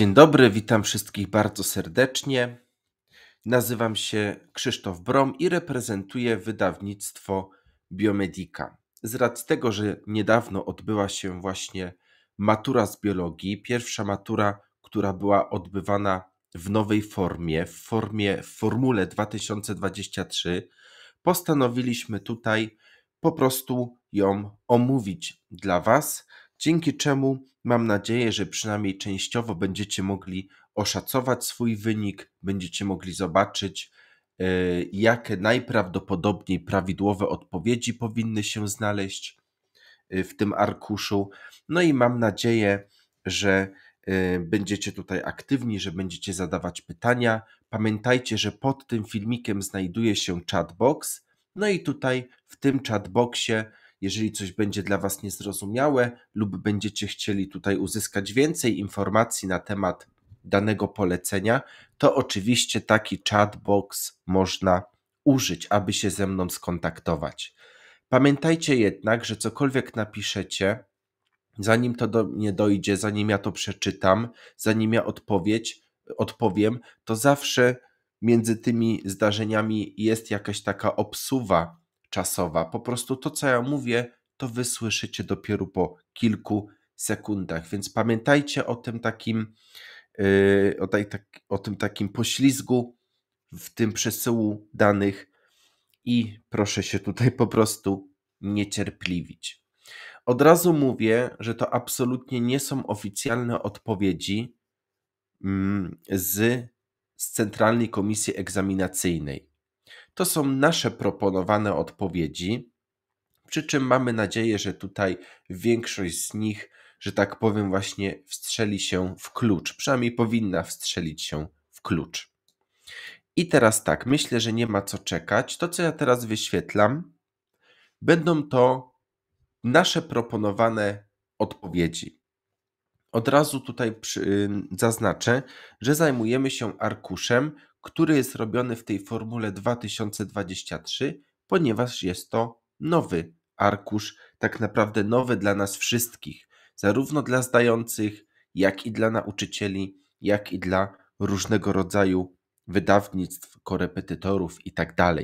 Dzień dobry, witam wszystkich bardzo serdecznie. Nazywam się Krzysztof Brom i reprezentuję wydawnictwo Biomedica. Z racji tego, że niedawno odbyła się właśnie matura z biologii, pierwsza matura, która była odbywana w nowej formie, w formie w formule 2023, postanowiliśmy tutaj po prostu ją omówić dla Was, dzięki czemu Mam nadzieję, że przynajmniej częściowo będziecie mogli oszacować swój wynik, będziecie mogli zobaczyć, e, jakie najprawdopodobniej prawidłowe odpowiedzi powinny się znaleźć e, w tym arkuszu. No i mam nadzieję, że e, będziecie tutaj aktywni, że będziecie zadawać pytania. Pamiętajcie, że pod tym filmikiem znajduje się chatbox. No i tutaj w tym chatboxie jeżeli coś będzie dla Was niezrozumiałe lub będziecie chcieli tutaj uzyskać więcej informacji na temat danego polecenia, to oczywiście taki chatbox można użyć, aby się ze mną skontaktować. Pamiętajcie jednak, że cokolwiek napiszecie, zanim to do mnie dojdzie, zanim ja to przeczytam, zanim ja odpowiedź, odpowiem, to zawsze między tymi zdarzeniami jest jakaś taka obsuwa czasowa. Po prostu to, co ja mówię, to wysłyszycie dopiero po kilku sekundach. Więc pamiętajcie o tym takim, yy, o, tej, tak, o tym takim poślizgu w tym przesyłu danych i proszę się tutaj po prostu niecierpliwić. Od razu mówię, że to absolutnie nie są oficjalne odpowiedzi mm, z, z Centralnej Komisji Egzaminacyjnej. To są nasze proponowane odpowiedzi, przy czym mamy nadzieję, że tutaj większość z nich, że tak powiem, właśnie wstrzeli się w klucz. Przynajmniej powinna wstrzelić się w klucz. I teraz tak, myślę, że nie ma co czekać. To, co ja teraz wyświetlam, będą to nasze proponowane odpowiedzi. Od razu tutaj przy, zaznaczę, że zajmujemy się arkuszem, który jest robiony w tej formule 2023, ponieważ jest to nowy arkusz, tak naprawdę nowy dla nas wszystkich, zarówno dla zdających, jak i dla nauczycieli, jak i dla różnego rodzaju wydawnictw, korepetytorów itd. Tak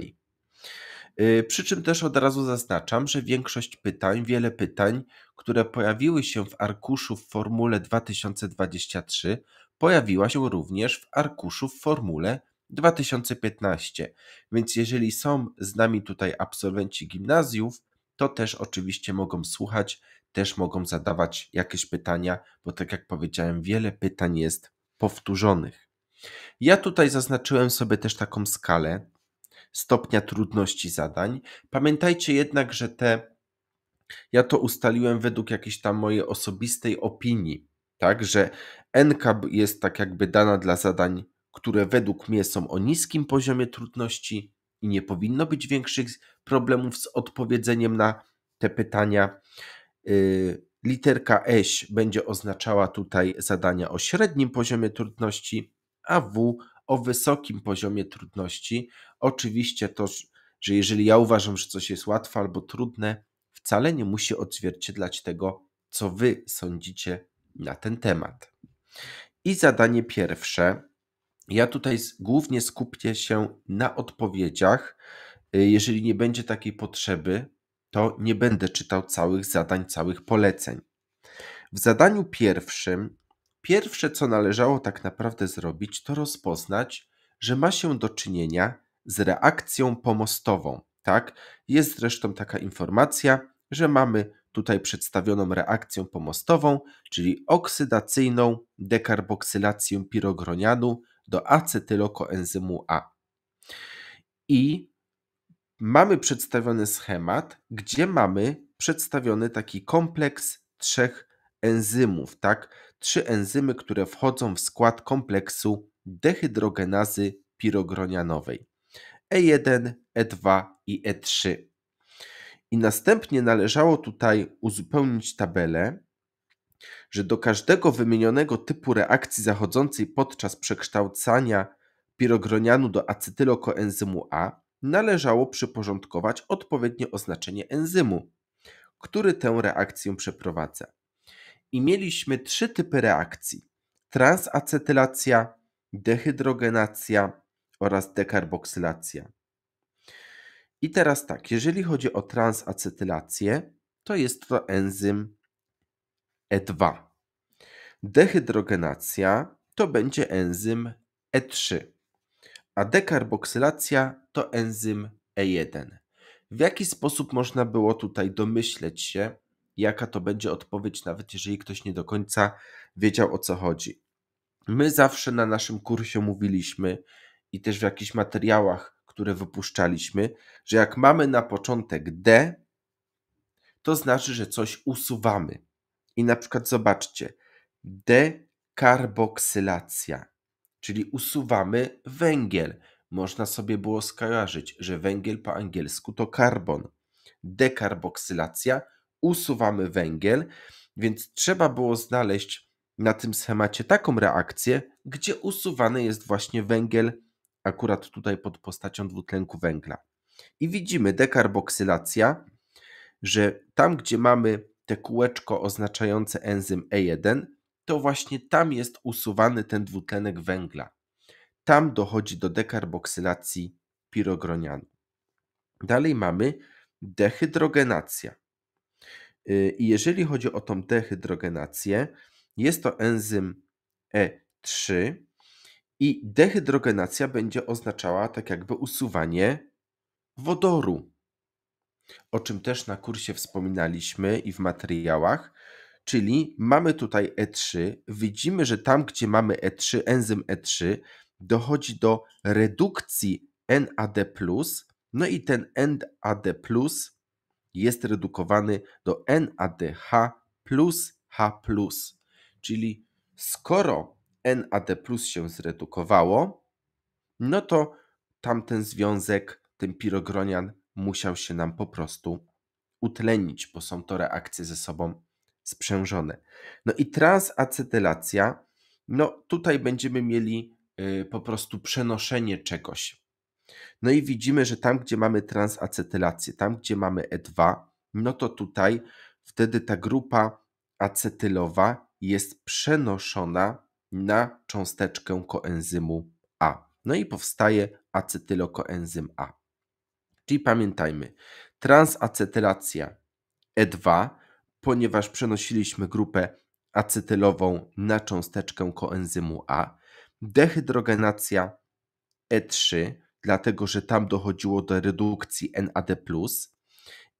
y, przy czym też od razu zaznaczam, że większość pytań, wiele pytań, które pojawiły się w arkuszu w formule 2023, pojawiła się również w arkuszu w formule 2015. Więc jeżeli są z nami tutaj absolwenci gimnazjów, to też oczywiście mogą słuchać, też mogą zadawać jakieś pytania, bo tak jak powiedziałem, wiele pytań jest powtórzonych. Ja tutaj zaznaczyłem sobie też taką skalę stopnia trudności zadań. Pamiętajcie jednak, że te ja to ustaliłem według jakiejś tam mojej osobistej opinii, tak, że Ncap jest tak jakby dana dla zadań, które według mnie są o niskim poziomie trudności i nie powinno być większych problemów z odpowiedzeniem na te pytania. Y, literka Eś będzie oznaczała tutaj zadania o średnim poziomie trudności, a W o wysokim poziomie trudności. Oczywiście to, że jeżeli ja uważam, że coś jest łatwe albo trudne, wcale nie musi odzwierciedlać tego, co wy sądzicie na ten temat. I zadanie pierwsze. Ja tutaj głównie skupię się na odpowiedziach. Y, jeżeli nie będzie takiej potrzeby, to nie będę czytał całych zadań, całych poleceń. W zadaniu pierwszym, pierwsze co należało tak naprawdę zrobić, to rozpoznać, że ma się do czynienia z reakcją pomostową. Tak? Jest zresztą taka informacja, że mamy tutaj przedstawioną reakcją pomostową, czyli oksydacyjną dekarboksylację pirogronianu do acetylokoenzymu A. I mamy przedstawiony schemat, gdzie mamy przedstawiony taki kompleks trzech enzymów, tak? Trzy enzymy, które wchodzą w skład kompleksu dehydrogenazy pirogronianowej. E1, E2 i E3. I następnie należało tutaj uzupełnić tabelę, że do każdego wymienionego typu reakcji zachodzącej podczas przekształcania pirogronianu do acetylokoenzymu A należało przyporządkować odpowiednie oznaczenie enzymu, który tę reakcję przeprowadza. I mieliśmy trzy typy reakcji: transacetylacja, dehydrogenacja oraz dekarboksylacja. I teraz tak, jeżeli chodzi o transacetylację, to jest to enzym E2. Dehydrogenacja to będzie enzym E3, a dekarboksylacja to enzym E1. W jaki sposób można było tutaj domyśleć się, jaka to będzie odpowiedź, nawet jeżeli ktoś nie do końca wiedział o co chodzi? My zawsze na naszym kursie mówiliśmy i też w jakichś materiałach które wypuszczaliśmy, że jak mamy na początek D, to znaczy, że coś usuwamy. I na przykład zobaczcie, dekarboksylacja, czyli usuwamy węgiel. Można sobie było skojarzyć, że węgiel po angielsku to karbon. Dekarboksylacja, usuwamy węgiel, więc trzeba było znaleźć na tym schemacie taką reakcję, gdzie usuwany jest właśnie węgiel akurat tutaj pod postacią dwutlenku węgla. I widzimy dekarboksylacja, że tam, gdzie mamy te kółeczko oznaczające enzym E1, to właśnie tam jest usuwany ten dwutlenek węgla. Tam dochodzi do dekarboksylacji pirogronianu. Dalej mamy dehydrogenacja. Y, I jeżeli chodzi o tą dehydrogenację, jest to enzym E3, i dehydrogenacja będzie oznaczała tak jakby usuwanie wodoru. O czym też na kursie wspominaliśmy i w materiałach, czyli mamy tutaj E3, widzimy, że tam gdzie mamy E3, enzym E3, dochodzi do redukcji NAD+, no i ten NAD+, jest redukowany do NADH plus H+. Czyli skoro NAD plus się zredukowało, no to tamten związek, ten pirogronian musiał się nam po prostu utlenić, bo są to reakcje ze sobą sprzężone. No i transacetylacja, no tutaj będziemy mieli y, po prostu przenoszenie czegoś. No i widzimy, że tam, gdzie mamy transacetylację, tam, gdzie mamy E2, no to tutaj wtedy ta grupa acetylowa jest przenoszona na cząsteczkę koenzymu A. No i powstaje acetylokoenzym A. Czyli pamiętajmy, transacetylacja E2, ponieważ przenosiliśmy grupę acetylową na cząsteczkę koenzymu A, dehydrogenacja E3, dlatego że tam dochodziło do redukcji NAD,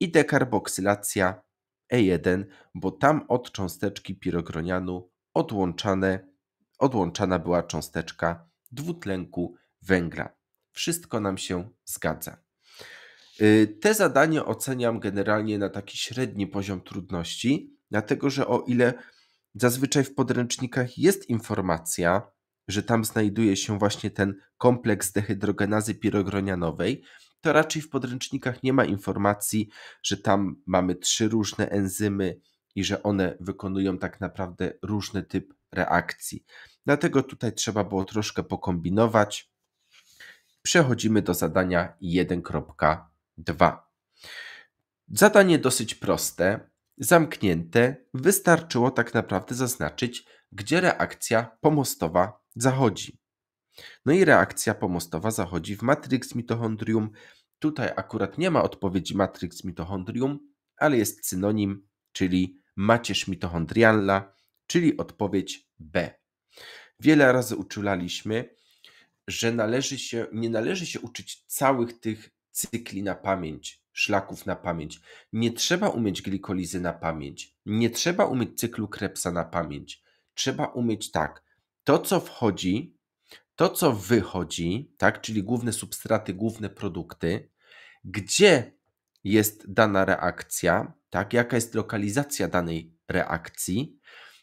i dekarboksylacja E1, bo tam od cząsteczki pirogronianu odłączane odłączana była cząsteczka dwutlenku węgla. Wszystko nam się zgadza. Y, te zadanie oceniam generalnie na taki średni poziom trudności, dlatego że o ile zazwyczaj w podręcznikach jest informacja, że tam znajduje się właśnie ten kompleks dehydrogenazy pirogronianowej, to raczej w podręcznikach nie ma informacji, że tam mamy trzy różne enzymy i że one wykonują tak naprawdę różny typ reakcji. Dlatego tutaj trzeba było troszkę pokombinować. Przechodzimy do zadania 1.2. Zadanie dosyć proste, zamknięte. Wystarczyło tak naprawdę zaznaczyć, gdzie reakcja pomostowa zachodzi. No i reakcja pomostowa zachodzi w matrix mitochondrium. Tutaj akurat nie ma odpowiedzi matrix mitochondrium, ale jest synonim, czyli macierz mitochondrialna, czyli odpowiedź B. Wiele razy uczulaliśmy, że należy się, nie należy się uczyć całych tych cykli na pamięć, szlaków na pamięć. Nie trzeba umieć glikolizy na pamięć, nie trzeba umieć cyklu Krebsa na pamięć. Trzeba umieć tak, to co wchodzi, to co wychodzi, tak, czyli główne substraty, główne produkty, gdzie jest dana reakcja, tak, jaka jest lokalizacja danej reakcji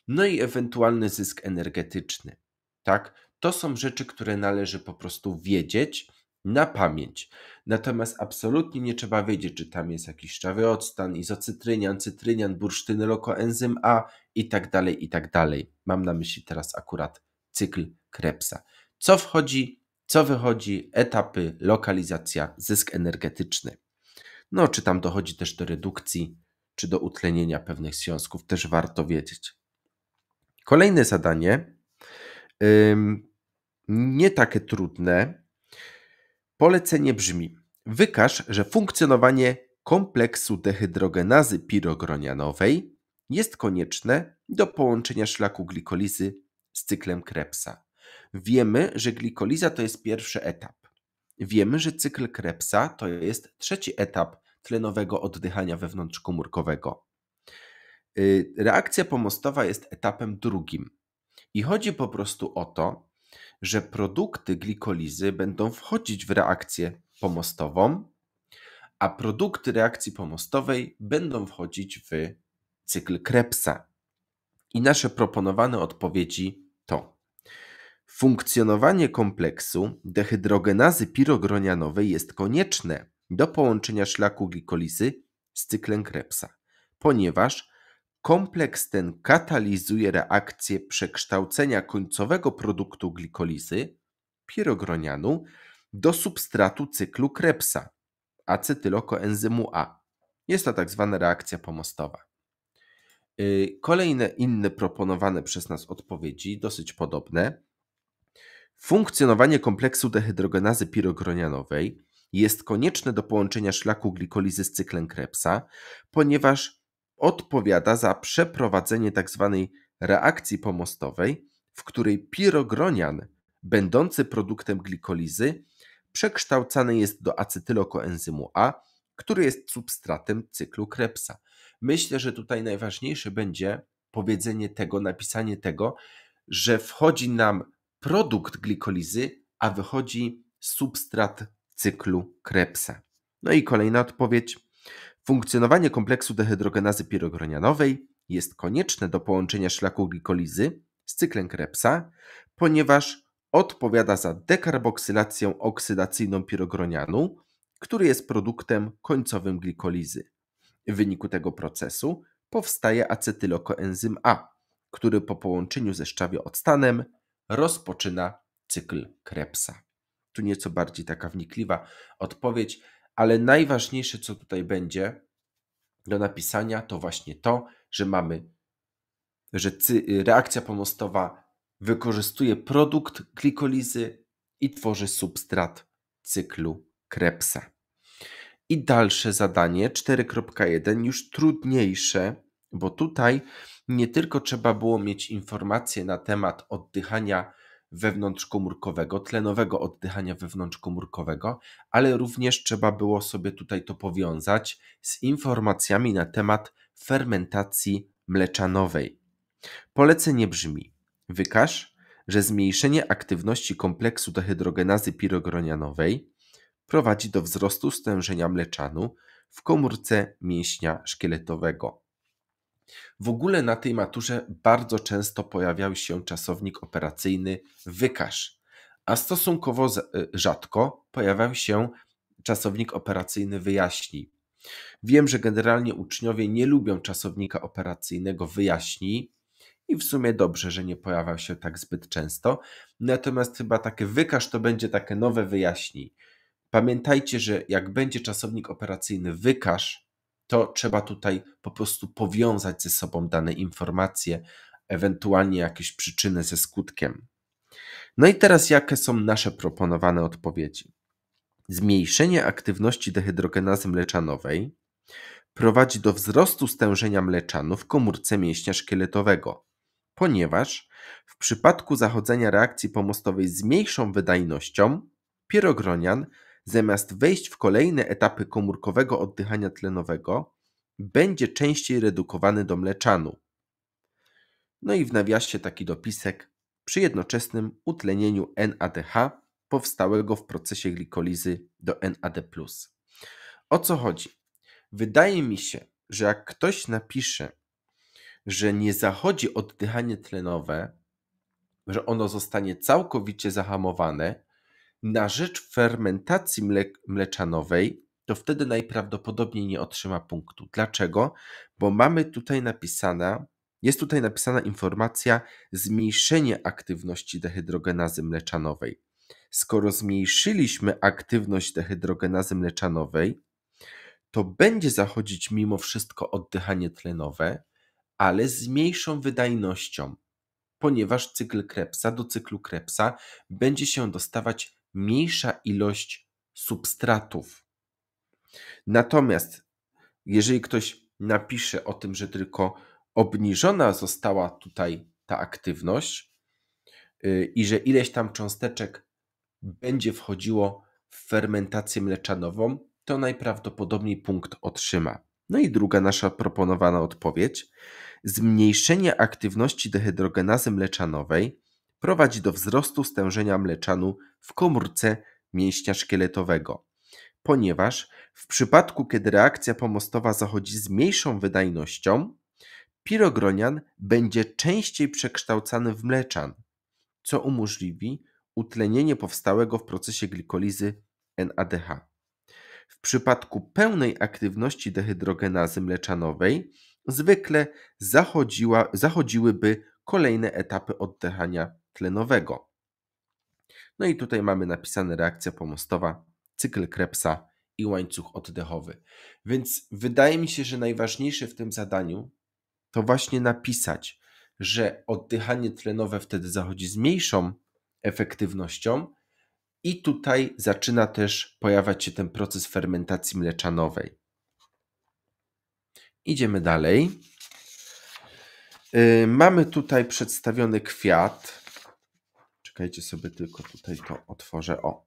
no i ewentualny zysk energetyczny. Tak? To są rzeczy, które należy po prostu wiedzieć na pamięć. Natomiast absolutnie nie trzeba wiedzieć, czy tam jest jakiś szczawy odstan, izocytrynian, cytrynian, bursztyny, lokoenzym A i tak dalej, i tak dalej. Mam na myśli teraz akurat cykl Krebsa. Co wchodzi, co wychodzi, etapy, lokalizacja, zysk energetyczny. No, czy tam dochodzi też do redukcji, czy do utlenienia pewnych związków, też warto wiedzieć. Kolejne zadanie, nie takie trudne. Polecenie brzmi: wykaż, że funkcjonowanie kompleksu dehydrogenazy pirogronianowej jest konieczne do połączenia szlaku glikolizy z cyklem Krebsa. Wiemy, że glikoliza to jest pierwszy etap. Wiemy, że cykl Krebsa to jest trzeci etap tlenowego oddychania wewnątrzkomórkowego. Y, reakcja pomostowa jest etapem drugim. I chodzi po prostu o to, że produkty glikolizy będą wchodzić w reakcję pomostową, a produkty reakcji pomostowej będą wchodzić w cykl Krebsa. I nasze proponowane odpowiedzi to funkcjonowanie kompleksu dehydrogenazy pirogronianowej jest konieczne do połączenia szlaku glikolizy z cyklem Krebsa, ponieważ Kompleks ten katalizuje reakcję przekształcenia końcowego produktu glikolizy, pirogronianu, do substratu cyklu Krebsa, acetylokoenzymu A. Jest to tak zwana reakcja pomostowa. Y, kolejne inne proponowane przez nas odpowiedzi, dosyć podobne. Funkcjonowanie kompleksu dehydrogenazy pirogronianowej jest konieczne do połączenia szlaku glikolizy z cyklem Krebsa, ponieważ odpowiada za przeprowadzenie tzw. Tak reakcji pomostowej, w której pirogronian, będący produktem glikolizy, przekształcany jest do acetylokoenzymu A, który jest substratem cyklu Krebsa. Myślę, że tutaj najważniejsze będzie powiedzenie tego, napisanie tego, że wchodzi nam produkt glikolizy, a wychodzi substrat cyklu Krebsa. No i kolejna odpowiedź. Funkcjonowanie kompleksu dehydrogenazy pirogronianowej jest konieczne do połączenia szlaku glikolizy z cyklem Krebsa, ponieważ odpowiada za dekarboksylację oksydacyjną pirogronianu, który jest produktem końcowym glikolizy. W wyniku tego procesu powstaje acetylokoenzym A, który po połączeniu ze szczawiooctanem rozpoczyna cykl Krebsa. Tu nieco bardziej taka wnikliwa odpowiedź ale najważniejsze, co tutaj będzie do napisania, to właśnie to, że mamy, że reakcja pomostowa wykorzystuje produkt glikolizy i tworzy substrat cyklu Krebsa. I dalsze zadanie 4.1, już trudniejsze, bo tutaj nie tylko trzeba było mieć informacje na temat oddychania wewnątrzkomórkowego, tlenowego oddychania wewnątrzkomórkowego, ale również trzeba było sobie tutaj to powiązać z informacjami na temat fermentacji mleczanowej. Polecenie brzmi: wykaż, że zmniejszenie aktywności kompleksu dehydrogenazy pirogronianowej prowadzi do wzrostu stężenia mleczanu w komórce mięśnia szkieletowego. W ogóle na tej maturze bardzo często pojawiał się czasownik operacyjny wykaż, a stosunkowo y, rzadko pojawiał się czasownik operacyjny wyjaśni. Wiem, że generalnie uczniowie nie lubią czasownika operacyjnego wyjaśni i w sumie dobrze, że nie pojawiał się tak zbyt często. Natomiast chyba takie wykaż to będzie takie nowe wyjaśnij. Pamiętajcie, że jak będzie czasownik operacyjny wykaż, to trzeba tutaj po prostu powiązać ze sobą dane informacje, ewentualnie jakieś przyczyny ze skutkiem. No i teraz jakie są nasze proponowane odpowiedzi? Zmniejszenie aktywności dehydrogenazy mleczanowej prowadzi do wzrostu stężenia mleczanu w komórce mięśnia szkieletowego, ponieważ w przypadku zachodzenia reakcji pomostowej z mniejszą wydajnością pirogronian zamiast wejść w kolejne etapy komórkowego oddychania tlenowego, będzie częściej redukowany do mleczanu. No i w nawiasie taki dopisek przy jednoczesnym utlenieniu NADH powstałego w procesie glikolizy do NAD+. O co chodzi? Wydaje mi się, że jak ktoś napisze, że nie zachodzi oddychanie tlenowe, że ono zostanie całkowicie zahamowane, na rzecz fermentacji mle mleczanowej, to wtedy najprawdopodobniej nie otrzyma punktu. Dlaczego? Bo mamy tutaj napisana, jest tutaj napisana informacja zmniejszenie aktywności dehydrogenazy mleczanowej. Skoro zmniejszyliśmy aktywność dehydrogenazy mleczanowej, to będzie zachodzić mimo wszystko oddychanie tlenowe, ale z mniejszą wydajnością, ponieważ cykl Krebsa do cyklu Krebsa będzie się dostawać mniejsza ilość substratów. Natomiast jeżeli ktoś napisze o tym, że tylko obniżona została tutaj ta aktywność y, i że ileś tam cząsteczek będzie wchodziło w fermentację mleczanową, to najprawdopodobniej punkt otrzyma. No i druga nasza proponowana odpowiedź: zmniejszenie aktywności dehydrogenazy mleczanowej prowadzi do wzrostu stężenia mleczanu w komórce mięśnia szkieletowego, ponieważ w przypadku, kiedy reakcja pomostowa zachodzi z mniejszą wydajnością, pirogronian będzie częściej przekształcany w mleczan, co umożliwi utlenienie powstałego w procesie glikolizy NADH. W przypadku pełnej aktywności dehydrogenazy mleczanowej zwykle zachodziłyby kolejne etapy oddychania tlenowego. No i tutaj mamy napisane reakcja pomostowa, cykl Krebsa i łańcuch oddechowy. Więc wydaje mi się, że najważniejsze w tym zadaniu to właśnie napisać, że oddychanie tlenowe wtedy zachodzi z mniejszą efektywnością i tutaj zaczyna też pojawiać się ten proces fermentacji mleczanowej. Idziemy dalej. Y, mamy tutaj przedstawiony kwiat. Czekajcie sobie tylko tutaj to otworzę. O.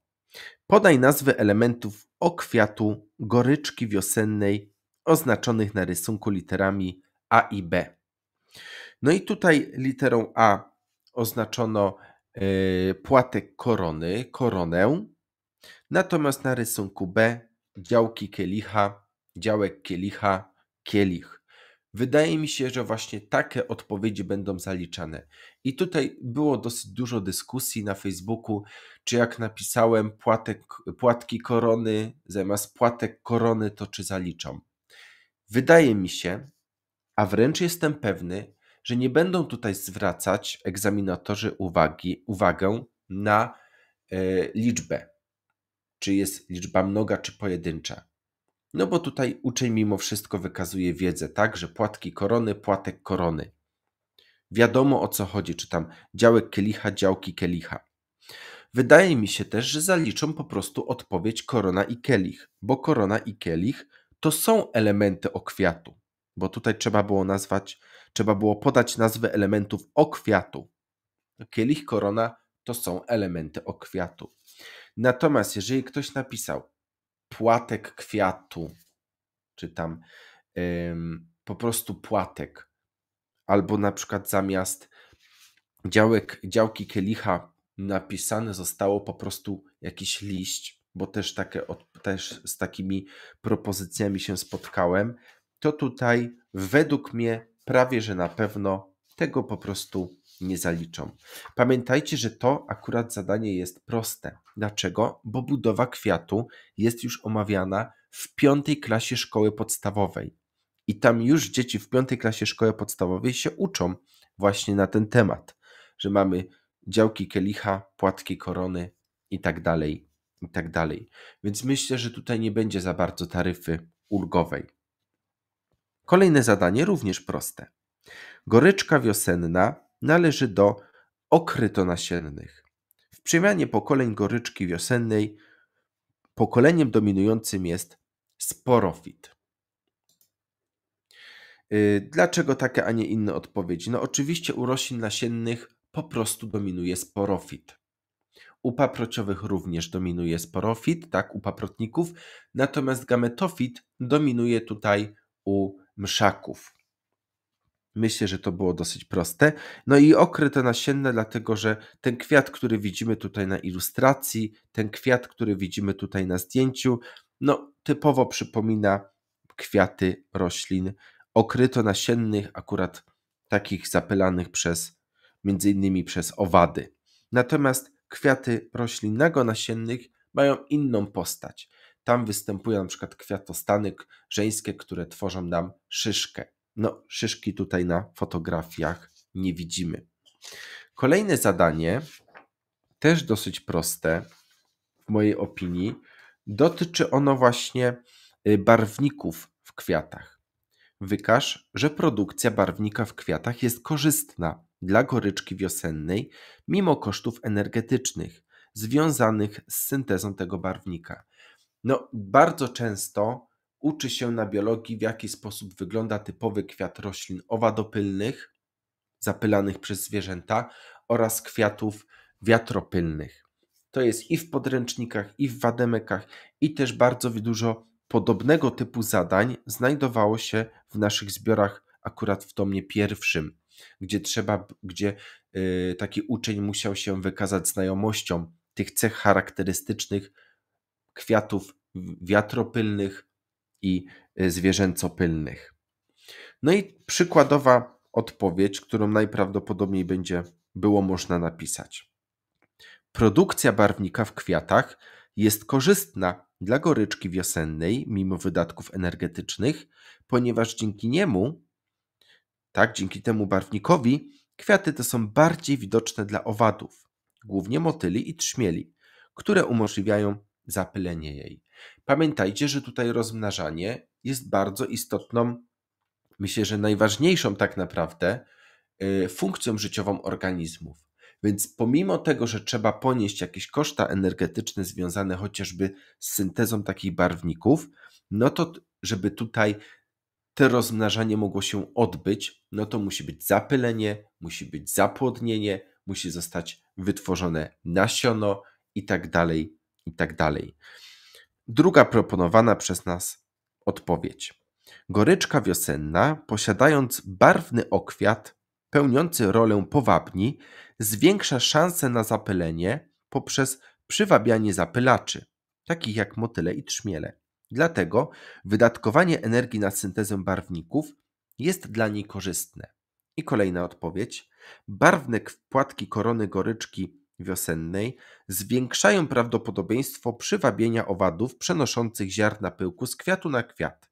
Podaj nazwy elementów okwiatu goryczki wiosennej oznaczonych na rysunku literami A i B. No i tutaj literą A oznaczono yy, płatek korony, koronę, natomiast na rysunku B działki kielicha, działek kielicha, kielich. Wydaje mi się, że właśnie takie odpowiedzi będą zaliczane. I tutaj było dosyć dużo dyskusji na Facebooku, czy jak napisałem płatek, płatki korony zamiast płatek korony, to czy zaliczą. Wydaje mi się, a wręcz jestem pewny, że nie będą tutaj zwracać egzaminatorzy uwagi, uwagę na y, liczbę. Czy jest liczba mnoga, czy pojedyncza. No bo tutaj uczeń mimo wszystko wykazuje wiedzę, tak, że płatki korony, płatek korony. Wiadomo o co chodzi, czy tam działek kielicha, działki kielicha. Wydaje mi się też, że zaliczą po prostu odpowiedź korona i kielich, bo korona i kielich to są elementy okwiatu, bo tutaj trzeba było nazwać, trzeba było podać nazwy elementów okwiatu. Kielich, korona to są elementy okwiatu. Natomiast jeżeli ktoś napisał płatek kwiatu, czytam, tam po prostu płatek, albo na przykład zamiast działek, działki kielicha napisane zostało po prostu jakiś liść, bo też, takie, też z takimi propozycjami się spotkałem, to tutaj według mnie prawie że na pewno tego po prostu nie zaliczą. Pamiętajcie, że to akurat zadanie jest proste. Dlaczego? Bo budowa kwiatu jest już omawiana w piątej klasie szkoły podstawowej. I tam już dzieci w piątej klasie szkoły podstawowej się uczą właśnie na ten temat, że mamy działki kielicha, płatki korony i tak dalej, i tak dalej. Więc myślę, że tutaj nie będzie za bardzo taryfy ulgowej. Kolejne zadanie również proste. Goryczka wiosenna należy do okrytonasiennych. W przemianie pokoleń goryczki wiosennej pokoleniem dominującym jest sporofit. Y, dlaczego taka, a nie inne odpowiedzi? No oczywiście u roślin nasiennych po prostu dominuje sporofit. U paprociowych również dominuje sporofit, tak, u paprotników, natomiast gametofit dominuje tutaj u mszaków. Myślę, że to było dosyć proste. No i okryto nasienne, dlatego że ten kwiat, który widzimy tutaj na ilustracji, ten kwiat, który widzimy tutaj na zdjęciu, no typowo przypomina kwiaty roślin okryto nasiennych, akurat takich zapylanych przez między innymi przez owady. Natomiast kwiaty roślin nasiennych mają inną postać. Tam występują na przykład żeńskie, które tworzą nam szyszkę. No, szyszki tutaj na fotografiach nie widzimy. Kolejne zadanie, też dosyć proste, w mojej opinii, dotyczy ono właśnie y, barwników w kwiatach. Wykaż, że produkcja barwnika w kwiatach jest korzystna dla goryczki wiosennej, mimo kosztów energetycznych związanych z syntezą tego barwnika. No, bardzo często uczy się na biologii, w jaki sposób wygląda typowy kwiat roślin owadopylnych, zapylanych przez zwierzęta, oraz kwiatów wiatropylnych. To jest i w podręcznikach, i w wademekach, i też bardzo dużo podobnego typu zadań znajdowało się w naszych zbiorach, akurat w tomie pierwszym, gdzie trzeba, gdzie y, taki uczeń musiał się wykazać znajomością tych cech charakterystycznych kwiatów wiatropylnych, i y, zwierzęcopylnych. No i przykładowa odpowiedź, którą najprawdopodobniej będzie było można napisać. Produkcja barwnika w kwiatach jest korzystna dla goryczki wiosennej, mimo wydatków energetycznych, ponieważ dzięki niemu, tak, dzięki temu barwnikowi, kwiaty te są bardziej widoczne dla owadów, głównie motyli i trzmieli, które umożliwiają zapylenie jej. Pamiętajcie, że tutaj rozmnażanie jest bardzo istotną, myślę, że najważniejszą tak naprawdę y, funkcją życiową organizmów. Więc pomimo tego, że trzeba ponieść jakieś koszta energetyczne związane chociażby z syntezą takich barwników, no to żeby tutaj to rozmnażanie mogło się odbyć, no to musi być zapylenie, musi być zapłodnienie, musi zostać wytworzone nasiono i tak dalej, i tak dalej druga proponowana przez nas odpowiedź. Goryczka wiosenna, posiadając barwny okwiat, pełniący rolę powabni, zwiększa szanse na zapylenie poprzez przywabianie zapylaczy, takich jak motyle i trzmiele. Dlatego wydatkowanie energii na syntezę barwników jest dla niej korzystne. I kolejna odpowiedź. Barwne płatki korony goryczki wiosennej zwiększają prawdopodobieństwo przywabienia owadów przenoszących ziarna pyłku z kwiatu na kwiat,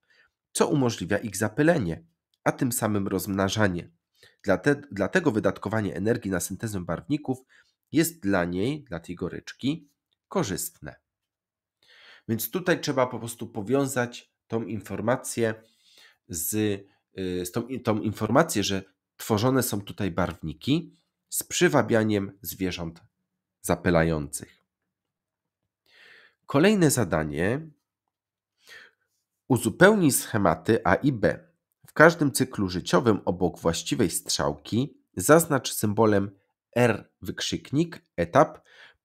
co umożliwia ich zapylenie, a tym samym rozmnażanie. Dlate, dlatego wydatkowanie energii na syntezę barwników jest dla niej, dla tej goryczki, korzystne. Więc tutaj trzeba po prostu powiązać tą informację z, z tą, tą informację, że tworzone są tutaj barwniki z przywabianiem zwierząt zapylających. Kolejne zadanie. Uzupełnij schematy A i B. W każdym cyklu życiowym obok właściwej strzałki zaznacz symbolem R wykrzyknik etap,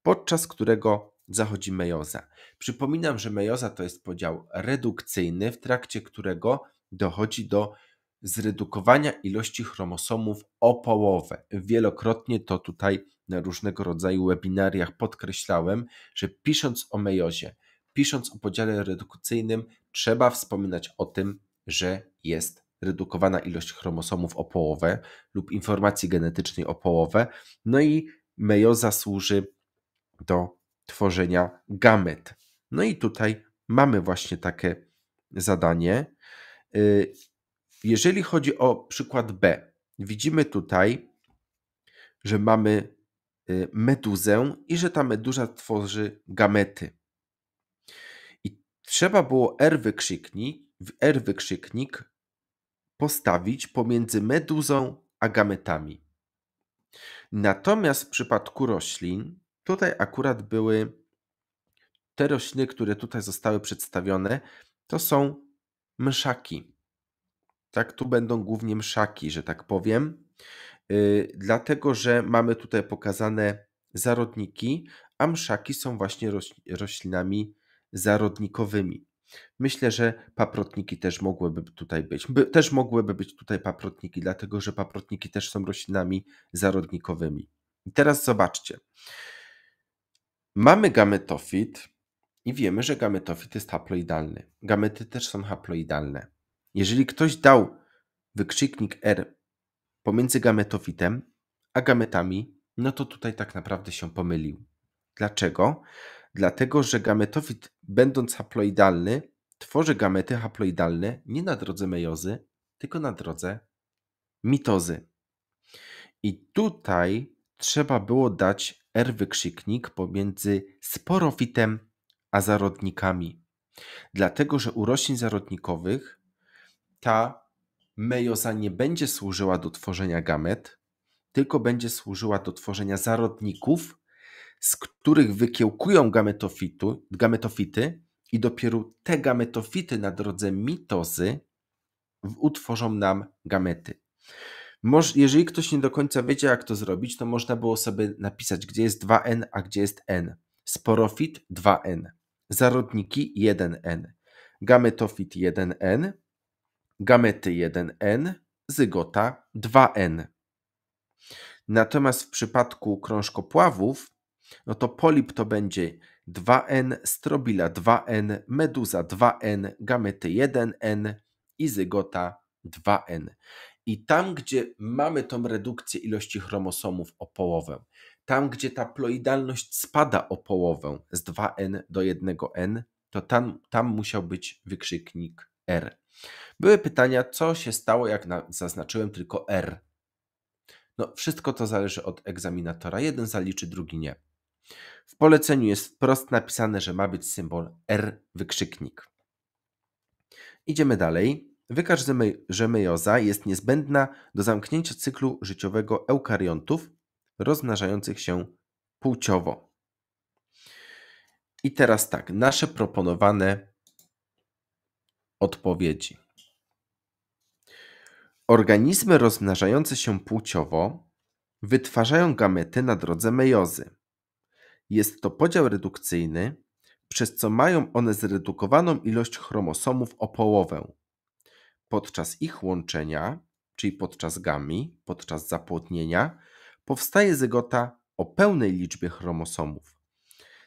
podczas którego zachodzi mejoza. Przypominam, że mejoza to jest podział redukcyjny, w trakcie którego dochodzi do zredukowania ilości chromosomów o połowę. Wielokrotnie to tutaj na różnego rodzaju webinariach podkreślałem, że pisząc o mejozie, pisząc o podziale redukcyjnym, trzeba wspominać o tym, że jest redukowana ilość chromosomów o połowę lub informacji genetycznej o połowę. No i mejoza służy do tworzenia gamet. No i tutaj mamy właśnie takie zadanie. Y, jeżeli chodzi o przykład B, widzimy tutaj, że mamy Y, meduzę i że ta meduza tworzy gamety. I trzeba było R wykrzyknik, R wykrzyknik postawić pomiędzy meduzą a gametami. Natomiast w przypadku roślin, tutaj akurat były te rośliny, które tutaj zostały przedstawione, to są mszaki. Tak, tu będą głównie mszaki, że tak powiem. Y, dlatego że mamy tutaj pokazane zarodniki, a mszaki są właśnie roślinami zarodnikowymi. Myślę, że paprotniki też mogłyby tutaj być. By, też mogłyby być tutaj paprotniki, dlatego że paprotniki też są roślinami zarodnikowymi. I teraz zobaczcie. Mamy gametofit i wiemy, że gametofit jest haploidalny. Gamety też są haploidalne. Jeżeli ktoś dał wykrzyknik R pomiędzy gametofitem a gametami, no to tutaj tak naprawdę się pomylił. Dlaczego? Dlatego, że gametofit, będąc haploidalny, tworzy gamety haploidalne nie na drodze mejozy, tylko na drodze mitozy. I tutaj trzeba było dać R wykrzyknik pomiędzy sporofitem a zarodnikami. Dlatego, że u roślin zarodnikowych ta mejoza nie będzie służyła do tworzenia gamet, tylko będzie służyła do tworzenia zarodników, z których wykiełkują gametofitu, gametofity i dopiero te gametofity na drodze mitozy utworzą nam gamety. Moż, jeżeli ktoś nie do końca wiedział, jak to zrobić, to można było sobie napisać, gdzie jest 2n, a gdzie jest n. Sporofit 2n, zarodniki 1n, gametofit 1n, gamety 1n, zygota 2n. Natomiast w przypadku krążkopławów, no to polip to będzie 2n, strobila 2n, meduza 2n, gamety 1n i zygota 2n. I tam, gdzie mamy tą redukcję ilości chromosomów o połowę, tam, gdzie ta ploidalność spada o połowę z 2n do 1n, to tam, tam musiał być wykrzyknik R. Były pytania, co się stało, jak na, zaznaczyłem tylko R. No, wszystko to zależy od egzaminatora. Jeden zaliczy, drugi nie. W poleceniu jest wprost napisane, że ma być symbol R wykrzyknik. Idziemy dalej. że mejoza jest niezbędna do zamknięcia cyklu życiowego eukariontów rozmnażających się płciowo. I teraz tak, nasze proponowane odpowiedzi. Organizmy rozmnażające się płciowo wytwarzają gamety na drodze mejozy. Jest to podział redukcyjny, przez co mają one zredukowaną ilość chromosomów o połowę. Podczas ich łączenia, czyli podczas gami, podczas zapłodnienia, powstaje zygota o pełnej liczbie chromosomów,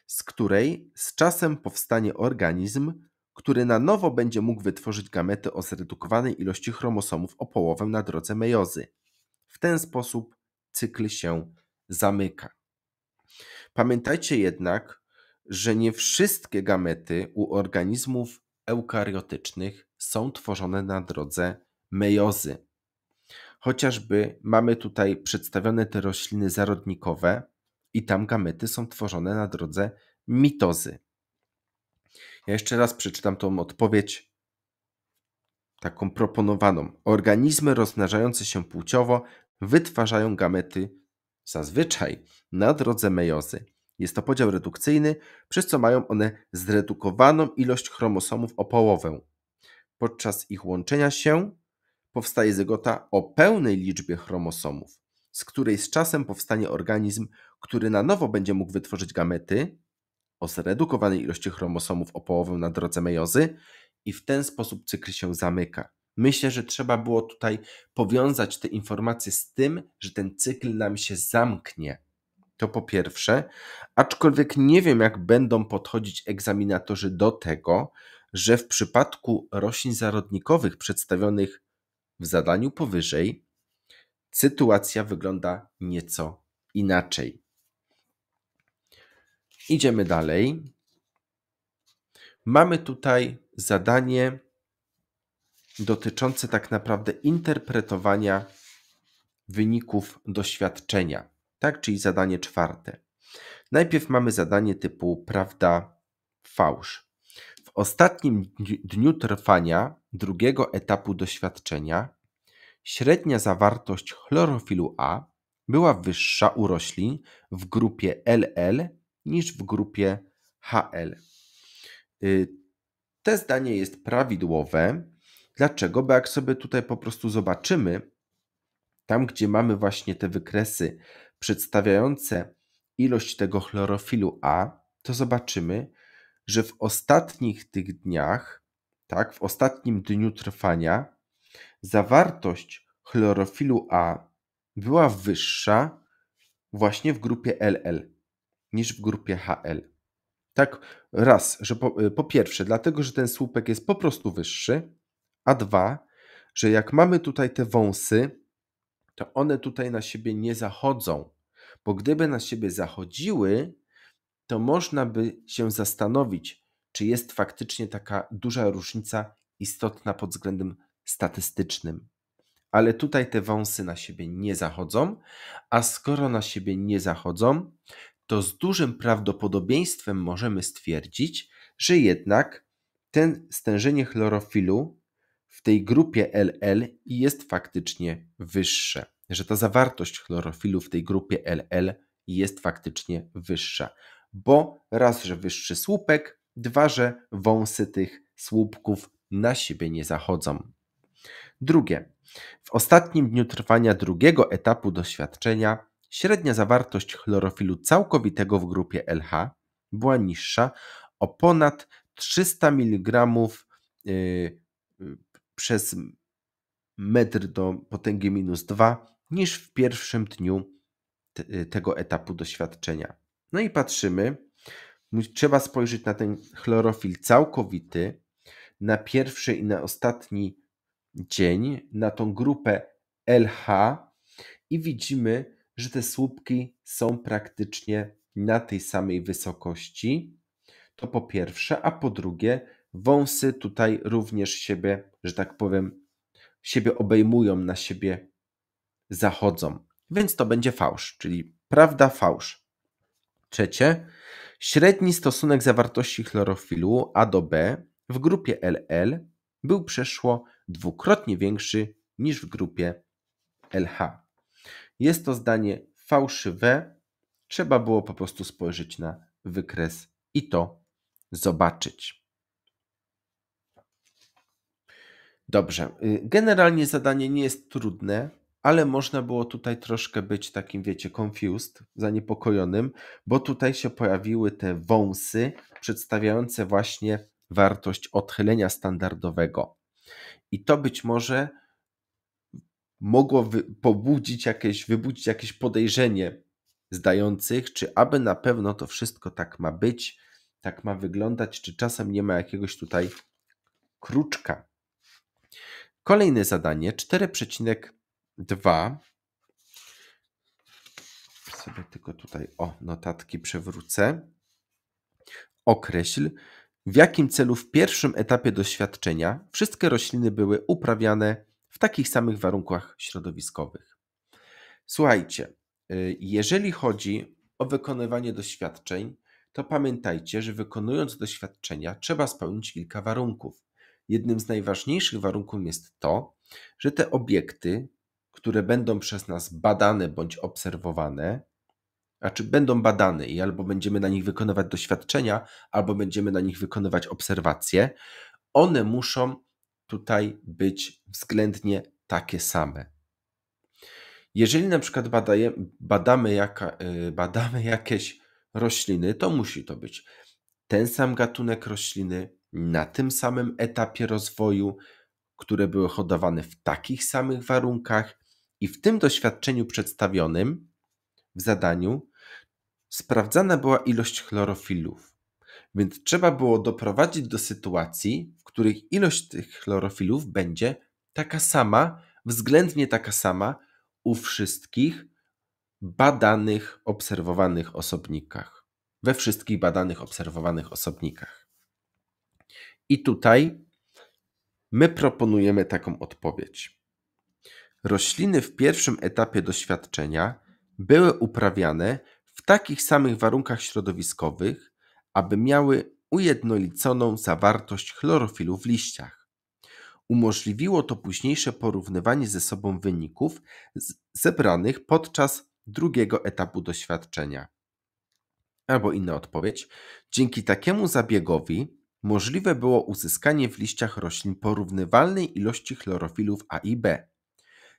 z której z czasem powstanie organizm który na nowo będzie mógł wytworzyć gamety o zredukowanej ilości chromosomów o połowę na drodze mejozy. W ten sposób cykl się zamyka. Pamiętajcie jednak, że nie wszystkie gamety u organizmów eukariotycznych są tworzone na drodze mejozy. Chociażby mamy tutaj przedstawione te rośliny zarodnikowe i tam gamety są tworzone na drodze mitozy. Ja jeszcze raz przeczytam tą odpowiedź, taką proponowaną. Organizmy rozmnażające się płciowo wytwarzają gamety zazwyczaj na drodze mejozy. Jest to podział redukcyjny, przez co mają one zredukowaną ilość chromosomów o połowę. Podczas ich łączenia się powstaje zygota o pełnej liczbie chromosomów, z której z czasem powstanie organizm, który na nowo będzie mógł wytworzyć gamety, o zredukowanej ilości chromosomów o połowę na drodze mejozy i w ten sposób cykl się zamyka. Myślę, że trzeba było tutaj powiązać te informacje z tym, że ten cykl nam się zamknie. To po pierwsze, aczkolwiek nie wiem, jak będą podchodzić egzaminatorzy do tego, że w przypadku roślin zarodnikowych przedstawionych w zadaniu powyżej, sytuacja wygląda nieco inaczej. Idziemy dalej. Mamy tutaj zadanie dotyczące tak naprawdę interpretowania wyników doświadczenia, tak? Czyli zadanie czwarte. Najpierw mamy zadanie typu prawda, fałsz. W ostatnim dniu trwania drugiego etapu doświadczenia średnia zawartość chlorofilu A była wyższa u roślin w grupie LL niż w grupie HL. Y, te zdanie jest prawidłowe. Dlaczego? Bo jak sobie tutaj po prostu zobaczymy, tam gdzie mamy właśnie te wykresy przedstawiające ilość tego chlorofilu A, to zobaczymy, że w ostatnich tych dniach, tak, w ostatnim dniu trwania, zawartość chlorofilu A była wyższa właśnie w grupie LL niż w grupie HL. Tak, raz, że po, y, po pierwsze, dlatego, że ten słupek jest po prostu wyższy, a dwa, że jak mamy tutaj te wąsy, to one tutaj na siebie nie zachodzą, bo gdyby na siebie zachodziły, to można by się zastanowić, czy jest faktycznie taka duża różnica istotna pod względem statystycznym. Ale tutaj te wąsy na siebie nie zachodzą, a skoro na siebie nie zachodzą, to z dużym prawdopodobieństwem możemy stwierdzić, że jednak ten stężenie chlorofilu w tej grupie LL jest faktycznie wyższe, że ta zawartość chlorofilu w tej grupie LL jest faktycznie wyższa, bo raz, że wyższy słupek, dwa, że wąsy tych słupków na siebie nie zachodzą. Drugie, w ostatnim dniu trwania drugiego etapu doświadczenia Średnia zawartość chlorofilu całkowitego w grupie LH była niższa o ponad 300 mg y, y, przez metr do potęgi minus 2 niż w pierwszym dniu y, tego etapu doświadczenia. No i patrzymy, trzeba spojrzeć na ten chlorofil całkowity na pierwszy i na ostatni dzień, na tą grupę LH i widzimy, że te słupki są praktycznie na tej samej wysokości. To po pierwsze, a po drugie, wąsy tutaj również siebie, że tak powiem, siebie obejmują, na siebie zachodzą. Więc to będzie fałsz, czyli prawda, fałsz. Trzecie, średni stosunek zawartości chlorofilu A do B w grupie LL był przeszło dwukrotnie większy niż w grupie LH. Jest to zdanie fałszywe. Trzeba było po prostu spojrzeć na wykres i to zobaczyć. Dobrze. Y, generalnie zadanie nie jest trudne, ale można było tutaj troszkę być takim, wiecie, confused, zaniepokojonym, bo tutaj się pojawiły te wąsy przedstawiające właśnie wartość odchylenia standardowego. I to być może mogło pobudzić jakieś, wybudzić jakieś podejrzenie zdających, czy aby na pewno to wszystko tak ma być, tak ma wyglądać, czy czasem nie ma jakiegoś tutaj kruczka. Kolejne zadanie 4,2. Sobie tylko tutaj o notatki przewrócę. Określ, w jakim celu w pierwszym etapie doświadczenia wszystkie rośliny były uprawiane w takich samych warunkach środowiskowych. Słuchajcie, y, jeżeli chodzi o wykonywanie doświadczeń, to pamiętajcie, że wykonując doświadczenia trzeba spełnić kilka warunków. Jednym z najważniejszych warunków jest to, że te obiekty, które będą przez nas badane bądź obserwowane, a czy będą badane i albo będziemy na nich wykonywać doświadczenia, albo będziemy na nich wykonywać obserwacje, one muszą tutaj być względnie takie same. Jeżeli na przykład badaje, badamy, jaka, e, badamy jakieś rośliny, to musi to być ten sam gatunek rośliny na tym samym etapie rozwoju, które były hodowane w takich samych warunkach i w tym doświadczeniu przedstawionym w zadaniu sprawdzana była ilość chlorofilów. Więc trzeba było doprowadzić do sytuacji, których ilość tych chlorofilów będzie taka sama, względnie taka sama u wszystkich badanych, obserwowanych osobnikach. We wszystkich badanych, obserwowanych osobnikach. I tutaj my proponujemy taką odpowiedź. Rośliny w pierwszym etapie doświadczenia były uprawiane w takich samych warunkach środowiskowych, aby miały ujednoliconą zawartość chlorofilu w liściach. Umożliwiło to późniejsze porównywanie ze sobą wyników zebranych podczas drugiego etapu doświadczenia. Albo inna odpowiedź. Dzięki takiemu zabiegowi możliwe było uzyskanie w liściach roślin porównywalnej ilości chlorofilów A i B,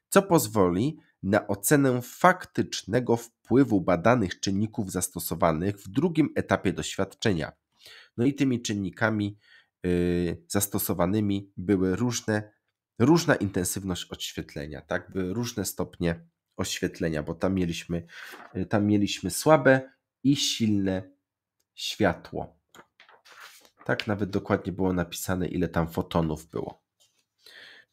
co pozwoli na ocenę faktycznego wpływu badanych czynników zastosowanych w drugim etapie doświadczenia – no i tymi czynnikami y, zastosowanymi były różne, różna intensywność odświetlenia, tak? różne stopnie oświetlenia, bo tam mieliśmy, y, tam mieliśmy słabe i silne światło. Tak nawet dokładnie było napisane, ile tam fotonów było.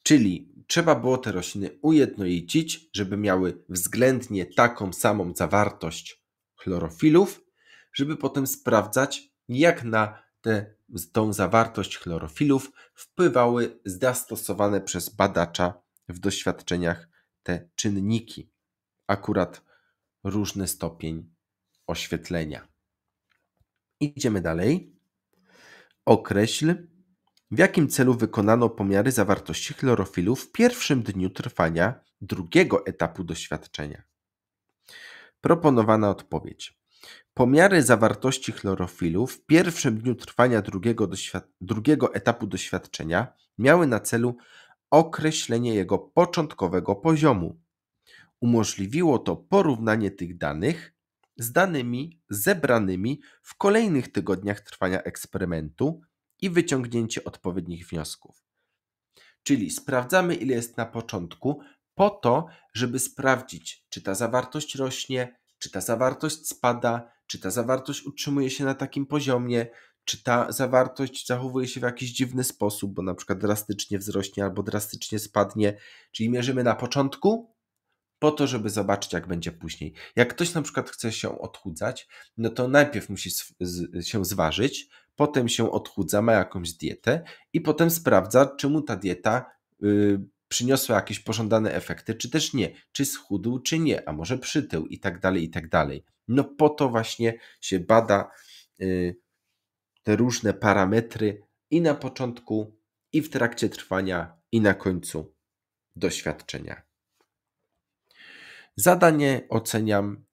Czyli trzeba było te rośliny ujednolicić, żeby miały względnie taką samą zawartość chlorofilów, żeby potem sprawdzać, jak na tę, tą zawartość chlorofilów wpływały zastosowane przez badacza w doświadczeniach te czynniki, akurat różny stopień oświetlenia. Idziemy dalej. Określ, w jakim celu wykonano pomiary zawartości chlorofilu w pierwszym dniu trwania drugiego etapu doświadczenia. Proponowana odpowiedź. Pomiary zawartości chlorofilu w pierwszym dniu trwania drugiego, drugiego etapu doświadczenia miały na celu określenie jego początkowego poziomu. Umożliwiło to porównanie tych danych z danymi zebranymi w kolejnych tygodniach trwania eksperymentu i wyciągnięcie odpowiednich wniosków. Czyli sprawdzamy, ile jest na początku, po to, żeby sprawdzić, czy ta zawartość rośnie, czy ta zawartość spada, czy ta zawartość utrzymuje się na takim poziomie, czy ta zawartość zachowuje się w jakiś dziwny sposób, bo na przykład drastycznie wzrośnie albo drastycznie spadnie. Czyli mierzymy na początku, po to, żeby zobaczyć, jak będzie później. Jak ktoś na przykład chce się odchudzać, no to najpierw musi się zważyć, potem się odchudza, ma jakąś dietę i potem sprawdza, czy mu ta dieta y, przyniosła jakieś pożądane efekty, czy też nie, czy schudł, czy nie, a może przytył i tak dalej, i tak dalej. No po to właśnie się bada y, te różne parametry i na początku, i w trakcie trwania, i na końcu doświadczenia. Zadanie oceniam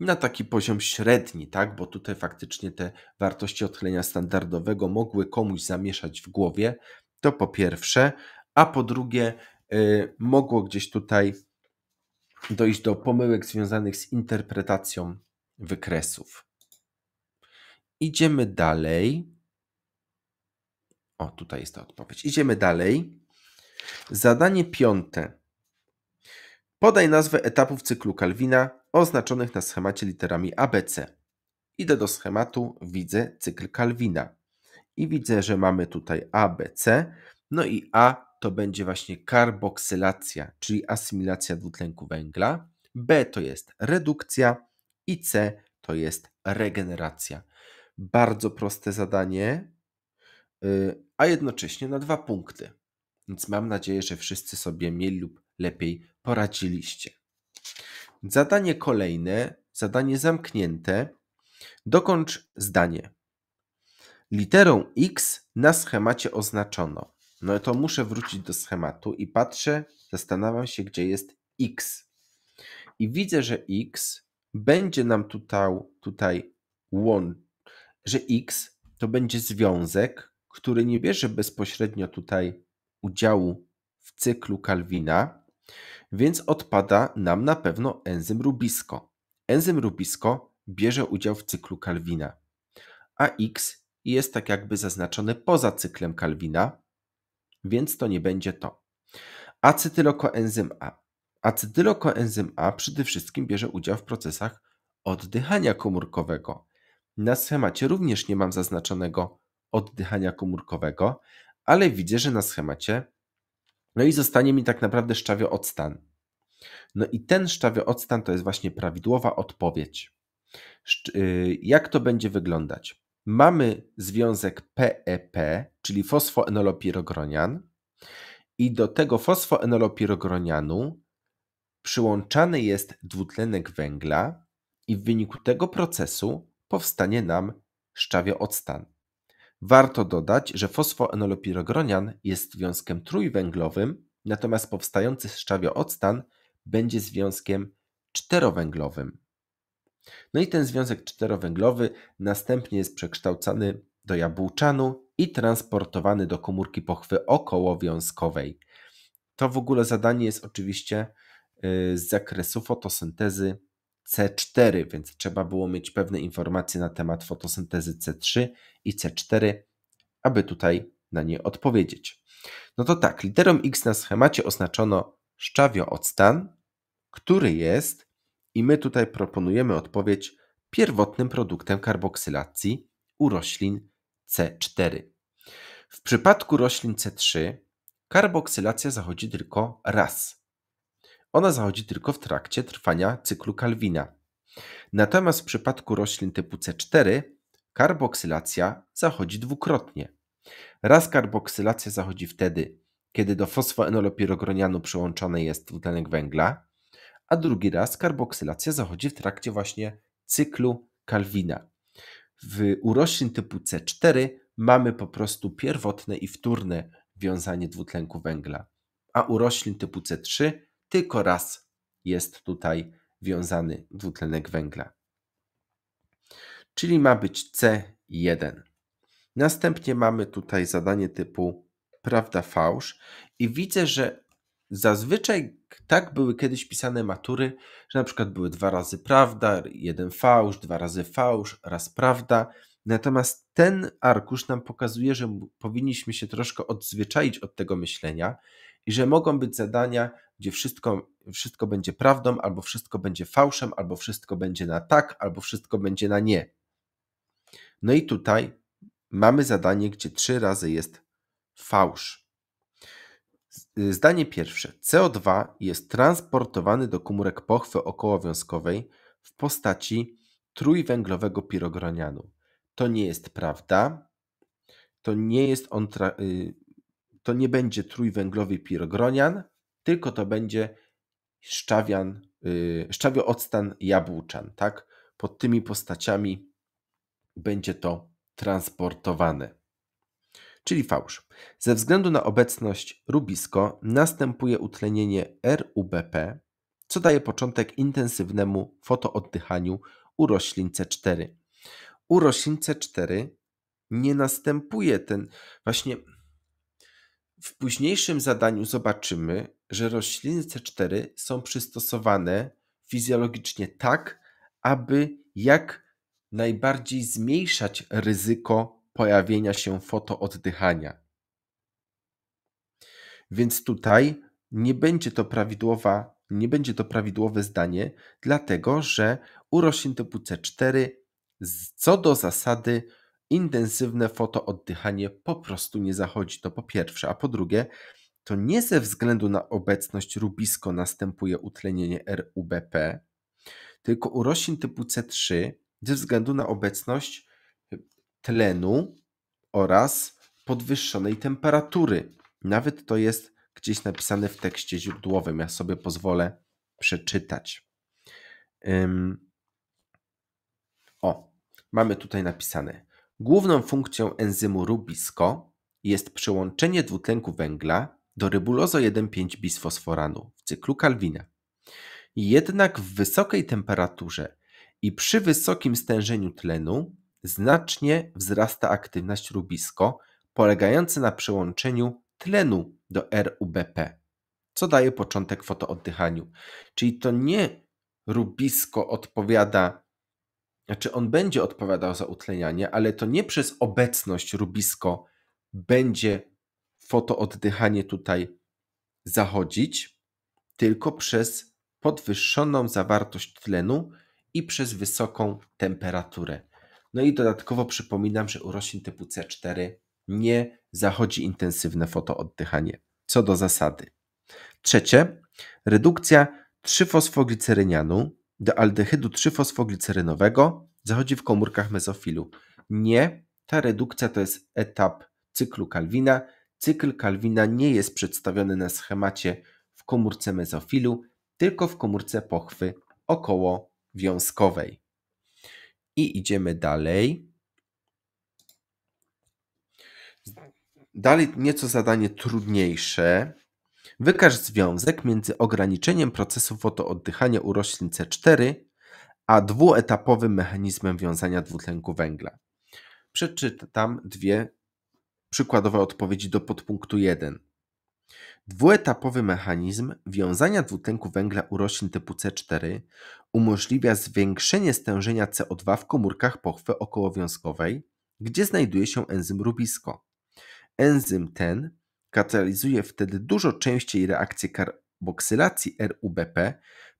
na taki poziom średni, tak? Bo tutaj faktycznie te wartości odchylenia standardowego mogły komuś zamieszać w głowie. To po pierwsze, a po drugie y, mogło gdzieś tutaj dojść do pomyłek związanych z interpretacją wykresów. Idziemy dalej. O, tutaj jest ta odpowiedź. Idziemy dalej. Zadanie piąte. Podaj nazwę etapów cyklu Kalwina oznaczonych na schemacie literami ABC. Idę do schematu, widzę cykl Kalwina i widzę, że mamy tutaj ABC, no i A to będzie właśnie karboksylacja, czyli asymilacja dwutlenku węgla, B to jest redukcja i C to jest regeneracja. Bardzo proste zadanie, y, a jednocześnie na dwa punkty. Więc mam nadzieję, że wszyscy sobie mieli lub lepiej poradziliście. Zadanie kolejne, zadanie zamknięte. Dokończ zdanie. Literą X na schemacie oznaczono no to muszę wrócić do schematu i patrzę, zastanawiam się, gdzie jest x. I widzę, że x będzie nam tutaj, tutaj łączyć, że x to będzie związek, który nie bierze bezpośrednio tutaj udziału w cyklu Kalwina, więc odpada nam na pewno enzym rubisko. Enzym rubisko bierze udział w cyklu Kalwina, a x jest tak jakby zaznaczone poza cyklem Kalwina, więc to nie będzie to. Acetylokoenzym A. Acetylokoenzym A przede wszystkim bierze udział w procesach oddychania komórkowego. Na schemacie również nie mam zaznaczonego oddychania komórkowego, ale widzę, że na schemacie no i zostanie mi tak naprawdę odstan. No i ten odstan to jest właśnie prawidłowa odpowiedź. Y, jak to będzie wyglądać? mamy związek PEP, e czyli fosfoenolopirogronian i do tego fosfoenolopirogronianu przyłączany jest dwutlenek węgla i w wyniku tego procesu powstanie nam szczawiooctan. Warto dodać, że fosfoenolopirogronian jest związkiem trójwęglowym, natomiast powstający szczawiooctan będzie związkiem czterowęglowym. No i ten związek czterowęglowy następnie jest przekształcany do jabłczanu i transportowany do komórki pochwy okołowiązkowej. To w ogóle zadanie jest oczywiście y, z zakresu fotosyntezy C4, więc trzeba było mieć pewne informacje na temat fotosyntezy C3 i C4, aby tutaj na nie odpowiedzieć. No to tak, literą X na schemacie oznaczono szczawioodstan, który jest i my tutaj proponujemy odpowiedź pierwotnym produktem karboksylacji u roślin C4. W przypadku roślin C3 karboksylacja zachodzi tylko raz. Ona zachodzi tylko w trakcie trwania cyklu Kalwina. Natomiast w przypadku roślin typu C4 karboksylacja zachodzi dwukrotnie. Raz karboksylacja zachodzi wtedy, kiedy do fosfoenolopirogronianu przyłączony jest dwutlenek węgla, a drugi raz karboksylacja zachodzi w trakcie właśnie cyklu Kalwina. W roślin typu C4 mamy po prostu pierwotne i wtórne wiązanie dwutlenku węgla, a roślin typu C3 tylko raz jest tutaj wiązany dwutlenek węgla. Czyli ma być C1. Następnie mamy tutaj zadanie typu prawda fałsz i widzę, że Zazwyczaj tak były kiedyś pisane matury, że na przykład były dwa razy prawda, jeden fałsz, dwa razy fałsz, raz prawda. Natomiast ten arkusz nam pokazuje, że powinniśmy się troszkę odzwyczaić od tego myślenia i że mogą być zadania, gdzie wszystko, wszystko będzie prawdą, albo wszystko będzie fałszem, albo wszystko będzie na tak, albo wszystko będzie na nie. No i tutaj mamy zadanie, gdzie trzy razy jest fałsz. Zdanie pierwsze. CO2 jest transportowany do komórek pochwy okołowiązkowej w postaci trójwęglowego pirogranianu. To nie jest prawda. To nie jest on y, to nie będzie trójwęglowy pirogronian, tylko to będzie szczawian, y, szczawioodstan jabłczan, tak? Pod tymi postaciami będzie to transportowane czyli fałsz. Ze względu na obecność rubisko następuje utlenienie RUBP, co daje początek intensywnemu fotooddychaniu u roślin C4. U roślin C4 nie następuje ten właśnie. W późniejszym zadaniu zobaczymy, że rośliny C4 są przystosowane fizjologicznie tak, aby jak najbardziej zmniejszać ryzyko pojawienia się fotooddychania. Więc tutaj nie będzie to prawidłowa, nie będzie to prawidłowe zdanie, dlatego że u roślin typu C4 co do zasady intensywne fotooddychanie po prostu nie zachodzi. To po pierwsze, a po drugie, to nie ze względu na obecność rubisko następuje utlenienie RUBP, tylko u roślin typu C3 ze względu na obecność tlenu oraz podwyższonej temperatury. Nawet to jest gdzieś napisane w tekście źródłowym. Ja sobie pozwolę przeczytać. Ym. O, mamy tutaj napisane. Główną funkcją enzymu Rubisco jest przyłączenie dwutlenku węgla do rybulozo 1,5 bisfosforanu w cyklu Kalwina. Jednak w wysokiej temperaturze i przy wysokim stężeniu tlenu znacznie wzrasta aktywność rubisko, polegająca na przyłączeniu tlenu do RUBP, co daje początek fotooddychaniu. Czyli to nie rubisko odpowiada, znaczy on będzie odpowiadał za utlenianie, ale to nie przez obecność rubisko będzie fotooddychanie tutaj zachodzić, tylko przez podwyższoną zawartość tlenu i przez wysoką temperaturę. No i dodatkowo przypominam, że u roślin typu C4 nie zachodzi intensywne fotooddychanie, co do zasady. Trzecie, redukcja 3-fosfoglicerynianu do aldehydu 3-fosfoglicerynowego zachodzi w komórkach mezofilu. Nie, ta redukcja to jest etap cyklu Kalwina. Cykl Kalwina nie jest przedstawiony na schemacie w komórce mezofilu, tylko w komórce pochwy okołowiązkowej i idziemy dalej. Dalej nieco zadanie trudniejsze. Wykaż związek między ograniczeniem procesu wodooddychania u roślin C4 a dwuetapowym mechanizmem wiązania dwutlenku węgla. Przeczytam dwie przykładowe odpowiedzi do podpunktu 1. Dwuetapowy mechanizm wiązania dwutlenku węgla u roślin typu C4 umożliwia zwiększenie stężenia CO2 w komórkach pochwy okołowiązkowej, gdzie znajduje się enzym rubisko. Enzym ten katalizuje wtedy dużo częściej reakcję karboksylacji RUBP,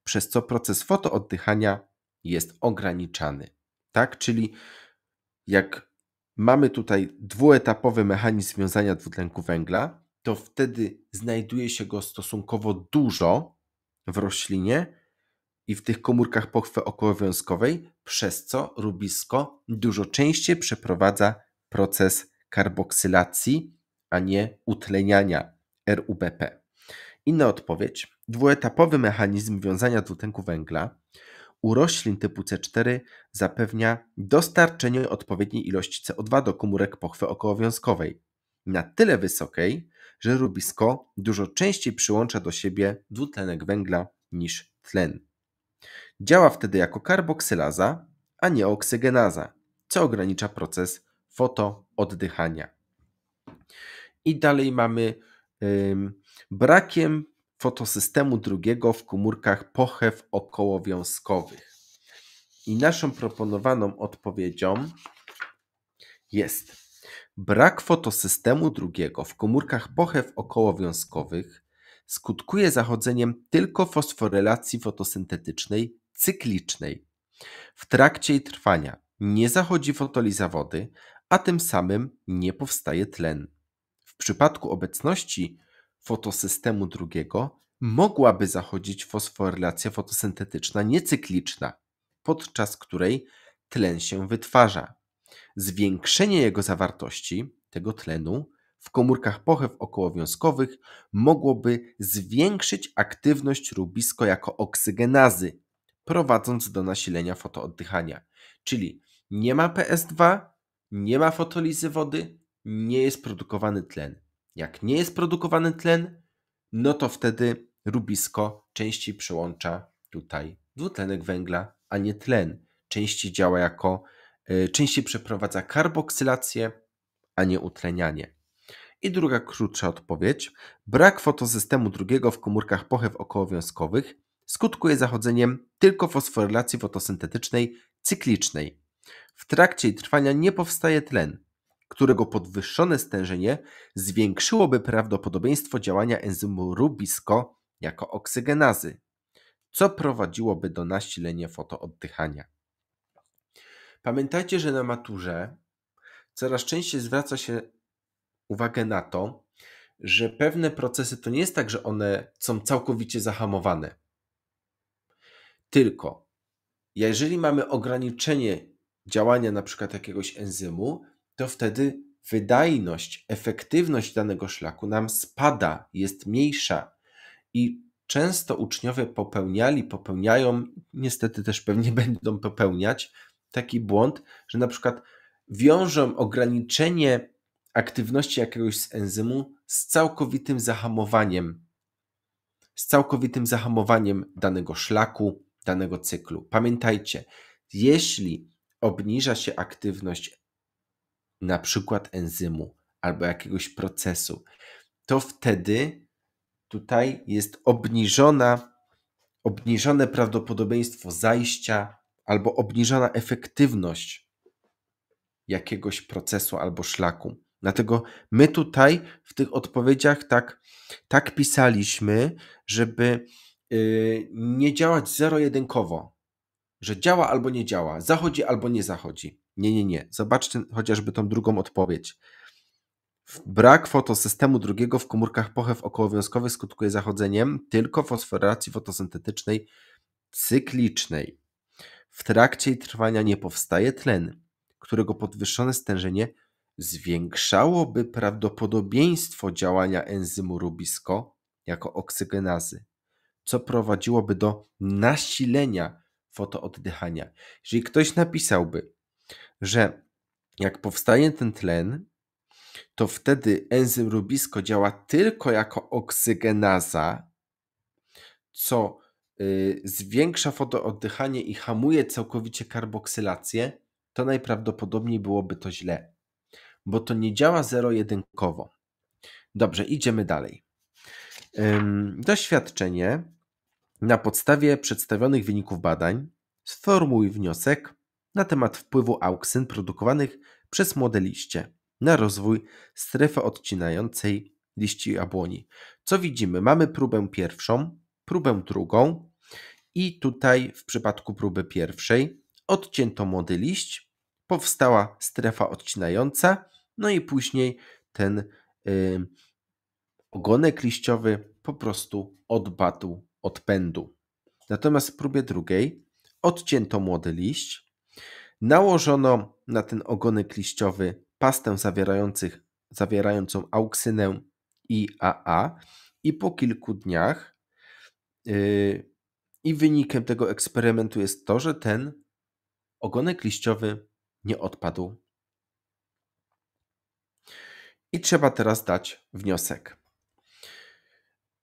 przez co proces fotooddychania jest ograniczany. Tak, czyli jak mamy tutaj dwuetapowy mechanizm wiązania dwutlenku węgla, to wtedy znajduje się go stosunkowo dużo w roślinie i w tych komórkach pochwy okołowiązkowej, przez co rubisko dużo częściej przeprowadza proces karboksylacji, a nie utleniania RUBP. Inna odpowiedź. Dwuetapowy mechanizm wiązania dwutlenku węgla u roślin typu C4 zapewnia dostarczenie odpowiedniej ilości CO2 do komórek pochwy okołowiązkowej na tyle wysokiej, że rubisko dużo częściej przyłącza do siebie dwutlenek węgla niż tlen. Działa wtedy jako karboksylaza, a nie oksygenaza, co ogranicza proces fotooddychania. I dalej mamy brakiem fotosystemu drugiego w komórkach pochew okołowiązkowych. I naszą proponowaną odpowiedzią jest Brak fotosystemu drugiego w komórkach pochew okołowiązkowych skutkuje zachodzeniem tylko fosforylacji fotosyntetycznej cyklicznej. W trakcie jej trwania nie zachodzi fotoliza wody, a tym samym nie powstaje tlen. W przypadku obecności fotosystemu drugiego mogłaby zachodzić fosforylacja fotosyntetyczna niecykliczna, podczas której tlen się wytwarza. Zwiększenie jego zawartości, tego tlenu, w komórkach pochew okołowiązkowych mogłoby zwiększyć aktywność rubisko jako oksygenazy, prowadząc do nasilenia fotooddychania. Czyli nie ma PS2, nie ma fotolizy wody, nie jest produkowany tlen. Jak nie jest produkowany tlen, no to wtedy rubisko częściej przyłącza tutaj dwutlenek węgla, a nie tlen. Częściej działa jako Y, częściej przeprowadza karboksylację, a nie utlenianie. I druga krótsza odpowiedź. Brak fotosystemu drugiego w komórkach pochew okołowiązkowych skutkuje zachodzeniem tylko fosforylacji fotosyntetycznej cyklicznej. W trakcie jej trwania nie powstaje tlen, którego podwyższone stężenie zwiększyłoby prawdopodobieństwo działania enzymu rubisko jako oksygenazy, co prowadziłoby do nasilenia fotooddychania. Pamiętajcie, że na maturze coraz częściej zwraca się uwagę na to, że pewne procesy to nie jest tak, że one są całkowicie zahamowane. Tylko jeżeli mamy ograniczenie działania na przykład jakiegoś enzymu, to wtedy wydajność, efektywność danego szlaku nam spada, jest mniejsza i często uczniowie popełniali, popełniają, niestety też pewnie będą popełniać taki błąd, że na przykład wiążą ograniczenie aktywności jakiegoś z enzymu z całkowitym zahamowaniem, z całkowitym zahamowaniem danego szlaku, danego cyklu. Pamiętajcie, jeśli obniża się aktywność na przykład enzymu albo jakiegoś procesu, to wtedy tutaj jest obniżona, obniżone prawdopodobieństwo zajścia albo obniżona efektywność jakiegoś procesu albo szlaku. Dlatego my tutaj w tych odpowiedziach tak, tak pisaliśmy, żeby y, nie działać zero-jedynkowo, że działa albo nie działa, zachodzi albo nie zachodzi. Nie, nie, nie. Zobaczcie chociażby tą drugą odpowiedź. Brak fotosystemu drugiego w komórkach pochew okołowiązkowych skutkuje zachodzeniem tylko fosforacji fotosyntetycznej cyklicznej. W trakcie jej trwania nie powstaje tlen, którego podwyższone stężenie zwiększałoby prawdopodobieństwo działania enzymu rubisko jako oksygenazy, co prowadziłoby do nasilenia fotooddychania. Jeżeli ktoś napisałby, że jak powstaje ten tlen, to wtedy enzym rubisko działa tylko jako oksygenaza, co Y, zwiększa fotooddychanie i hamuje całkowicie karboksylację, to najprawdopodobniej byłoby to źle, bo to nie działa zero-jedynkowo. Dobrze, idziemy dalej. Doświadczenie na podstawie przedstawionych wyników badań sformułuj wniosek na temat wpływu auksyn produkowanych przez młode liście na rozwój strefy odcinającej liści jabłoni. Co widzimy? Mamy próbę pierwszą, próbę drugą, i tutaj w przypadku próby pierwszej odcięto młody liść, powstała strefa odcinająca, no i później ten y, ogonek liściowy po prostu odpadł od pędu. Natomiast w próbie drugiej odcięto młody liść, nałożono na ten ogonek liściowy pastę zawierającą auksynę IAA i po kilku dniach yy, i wynikiem tego eksperymentu jest to, że ten ogonek liściowy nie odpadł. I trzeba teraz dać wniosek.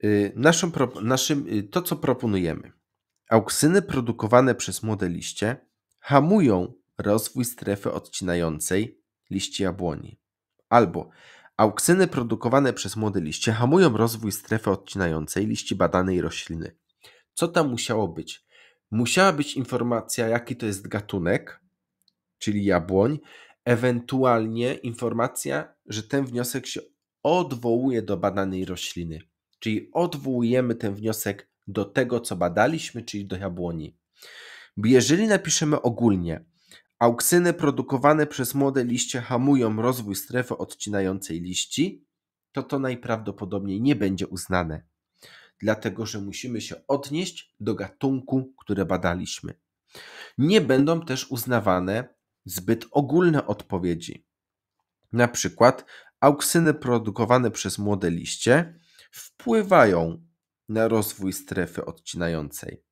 Y, naszym, naszym, to, co proponujemy. Auksyny produkowane przez młode liście hamują rozwój strefy odcinającej liści jabłoni. Albo auksyny produkowane przez młode liście hamują rozwój strefy odcinającej liści badanej rośliny. Co tam musiało być? Musiała być informacja, jaki to jest gatunek, czyli jabłoń, ewentualnie informacja, że ten wniosek się odwołuje do badanej rośliny, czyli odwołujemy ten wniosek do tego, co badaliśmy, czyli do jabłoni. Jeżeli napiszemy ogólnie, auksyny produkowane przez młode liście hamują rozwój strefy odcinającej liści, to to najprawdopodobniej nie będzie uznane dlatego że musimy się odnieść do gatunku, które badaliśmy. Nie będą też uznawane zbyt ogólne odpowiedzi. Na przykład auksyny produkowane przez młode liście wpływają na rozwój strefy odcinającej.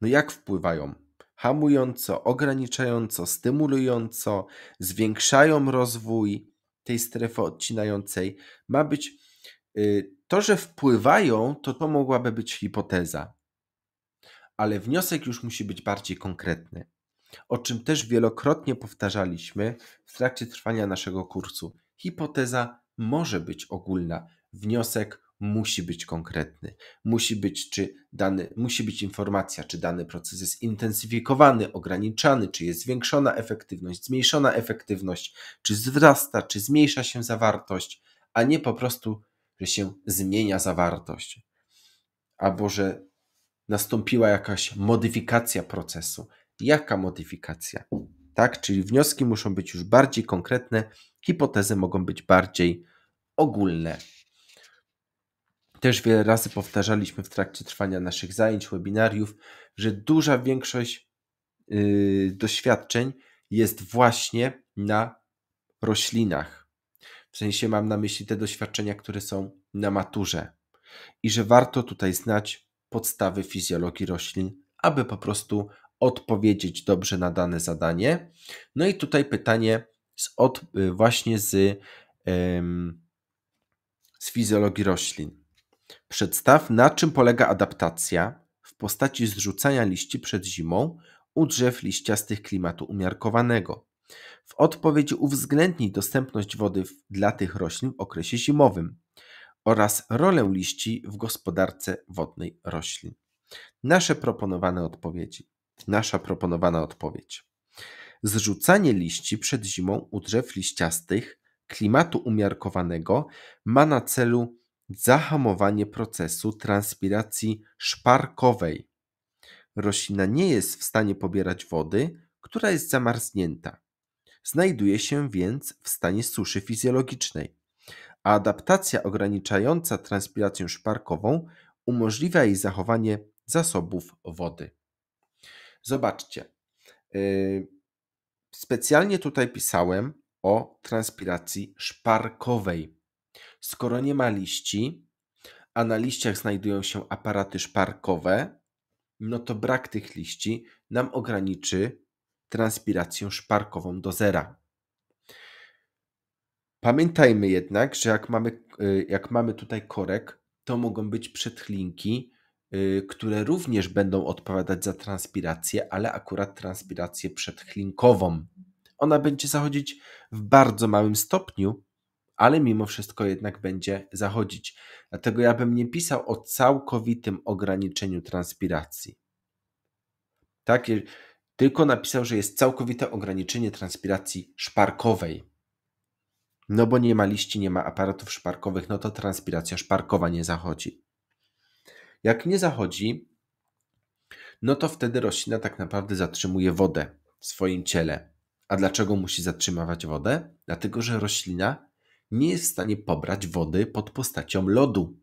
No jak wpływają? Hamująco, ograniczająco, stymulująco, zwiększają rozwój tej strefy odcinającej. Ma być y, to, że wpływają, to to mogłaby być hipoteza. Ale wniosek już musi być bardziej konkretny, o czym też wielokrotnie powtarzaliśmy w trakcie trwania naszego kursu. Hipoteza może być ogólna, wniosek musi być konkretny. Musi być, czy dany, musi być informacja, czy dany proces jest intensyfikowany, ograniczany, czy jest zwiększona efektywność, zmniejszona efektywność, czy wzrasta, czy zmniejsza się zawartość, a nie po prostu że się zmienia zawartość, albo że nastąpiła jakaś modyfikacja procesu. Jaka modyfikacja? Tak, czyli wnioski muszą być już bardziej konkretne, hipotezy mogą być bardziej ogólne. Też wiele razy powtarzaliśmy w trakcie trwania naszych zajęć, webinariów, że duża większość yy, doświadczeń jest właśnie na roślinach w sensie mam na myśli te doświadczenia, które są na maturze. I że warto tutaj znać podstawy fizjologii roślin, aby po prostu odpowiedzieć dobrze na dane zadanie. No i tutaj pytanie z od, y, właśnie z, ym, z fizjologii roślin. Przedstaw, na czym polega adaptacja w postaci zrzucania liści przed zimą u drzew liściastych klimatu umiarkowanego. W odpowiedzi uwzględni dostępność wody dla tych roślin w okresie zimowym oraz rolę liści w gospodarce wodnej roślin. Nasze proponowane odpowiedzi. Nasza proponowana odpowiedź. Zrzucanie liści przed zimą u drzew liściastych klimatu umiarkowanego ma na celu zahamowanie procesu transpiracji szparkowej. Roślina nie jest w stanie pobierać wody, która jest zamarznięta znajduje się więc w stanie suszy fizjologicznej, a adaptacja ograniczająca transpirację szparkową umożliwia jej zachowanie zasobów wody. Zobaczcie, y, specjalnie tutaj pisałem o transpiracji szparkowej. Skoro nie ma liści, a na liściach znajdują się aparaty szparkowe, no to brak tych liści nam ograniczy transpirację szparkową do zera. Pamiętajmy jednak, że jak mamy, y, jak mamy tutaj korek, to mogą być przetchlinki, y, które również będą odpowiadać za transpirację, ale akurat transpirację przedchlinkową. Ona będzie zachodzić w bardzo małym stopniu, ale mimo wszystko jednak będzie zachodzić. Dlatego ja bym nie pisał o całkowitym ograniczeniu transpiracji. Tak, tylko napisał, że jest całkowite ograniczenie transpiracji szparkowej. No bo nie ma liści, nie ma aparatów szparkowych, no to transpiracja szparkowa nie zachodzi. Jak nie zachodzi, no to wtedy roślina tak naprawdę zatrzymuje wodę w swoim ciele. A dlaczego musi zatrzymywać wodę? Dlatego, że roślina nie jest w stanie pobrać wody pod postacią lodu.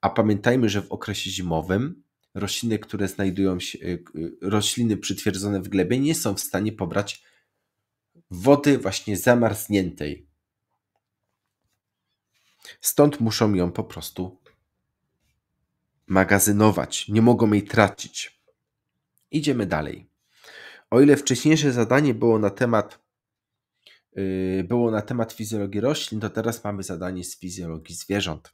A pamiętajmy, że w okresie zimowym rośliny, które znajdują się, e, e, rośliny przytwierdzone w glebie nie są w stanie pobrać wody właśnie zamarzniętej. Stąd muszą ją po prostu magazynować, nie mogą jej tracić. Idziemy dalej. O ile wcześniejsze zadanie było na temat e, było na temat fizjologii roślin, to teraz mamy zadanie z fizjologii zwierząt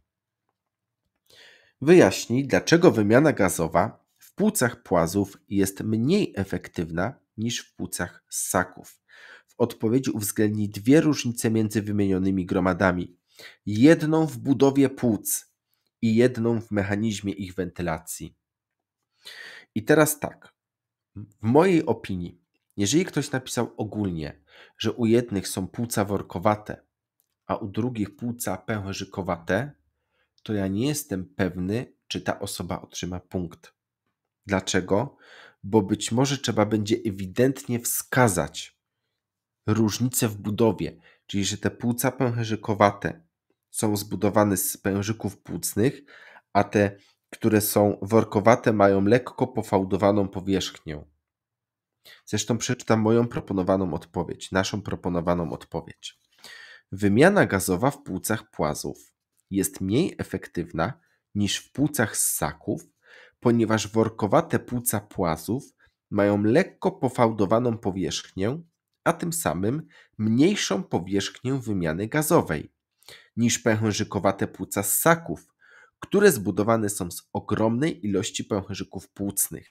wyjaśni, dlaczego wymiana gazowa w płucach płazów jest mniej efektywna niż w płucach ssaków. W odpowiedzi uwzględni dwie różnice między wymienionymi gromadami. Jedną w budowie płuc i jedną w mechanizmie ich wentylacji. I teraz tak. W mojej opinii, jeżeli ktoś napisał ogólnie, że u jednych są płuca workowate, a u drugich płuca pęcherzykowate, to ja nie jestem pewny, czy ta osoba otrzyma punkt. Dlaczego? Bo być może trzeba będzie ewidentnie wskazać różnice w budowie, czyli że te płuca pęcherzykowate są zbudowane z pęcherzyków płucnych, a te, które są workowate, mają lekko pofałdowaną powierzchnię. Zresztą przeczytam moją proponowaną odpowiedź, naszą proponowaną odpowiedź. Wymiana gazowa w płucach płazów jest mniej efektywna niż w płucach ssaków, ponieważ workowate płuca płazów mają lekko pofałdowaną powierzchnię, a tym samym mniejszą powierzchnię wymiany gazowej niż pęcherzykowate płuca ssaków, które zbudowane są z ogromnej ilości pęcherzyków płucnych,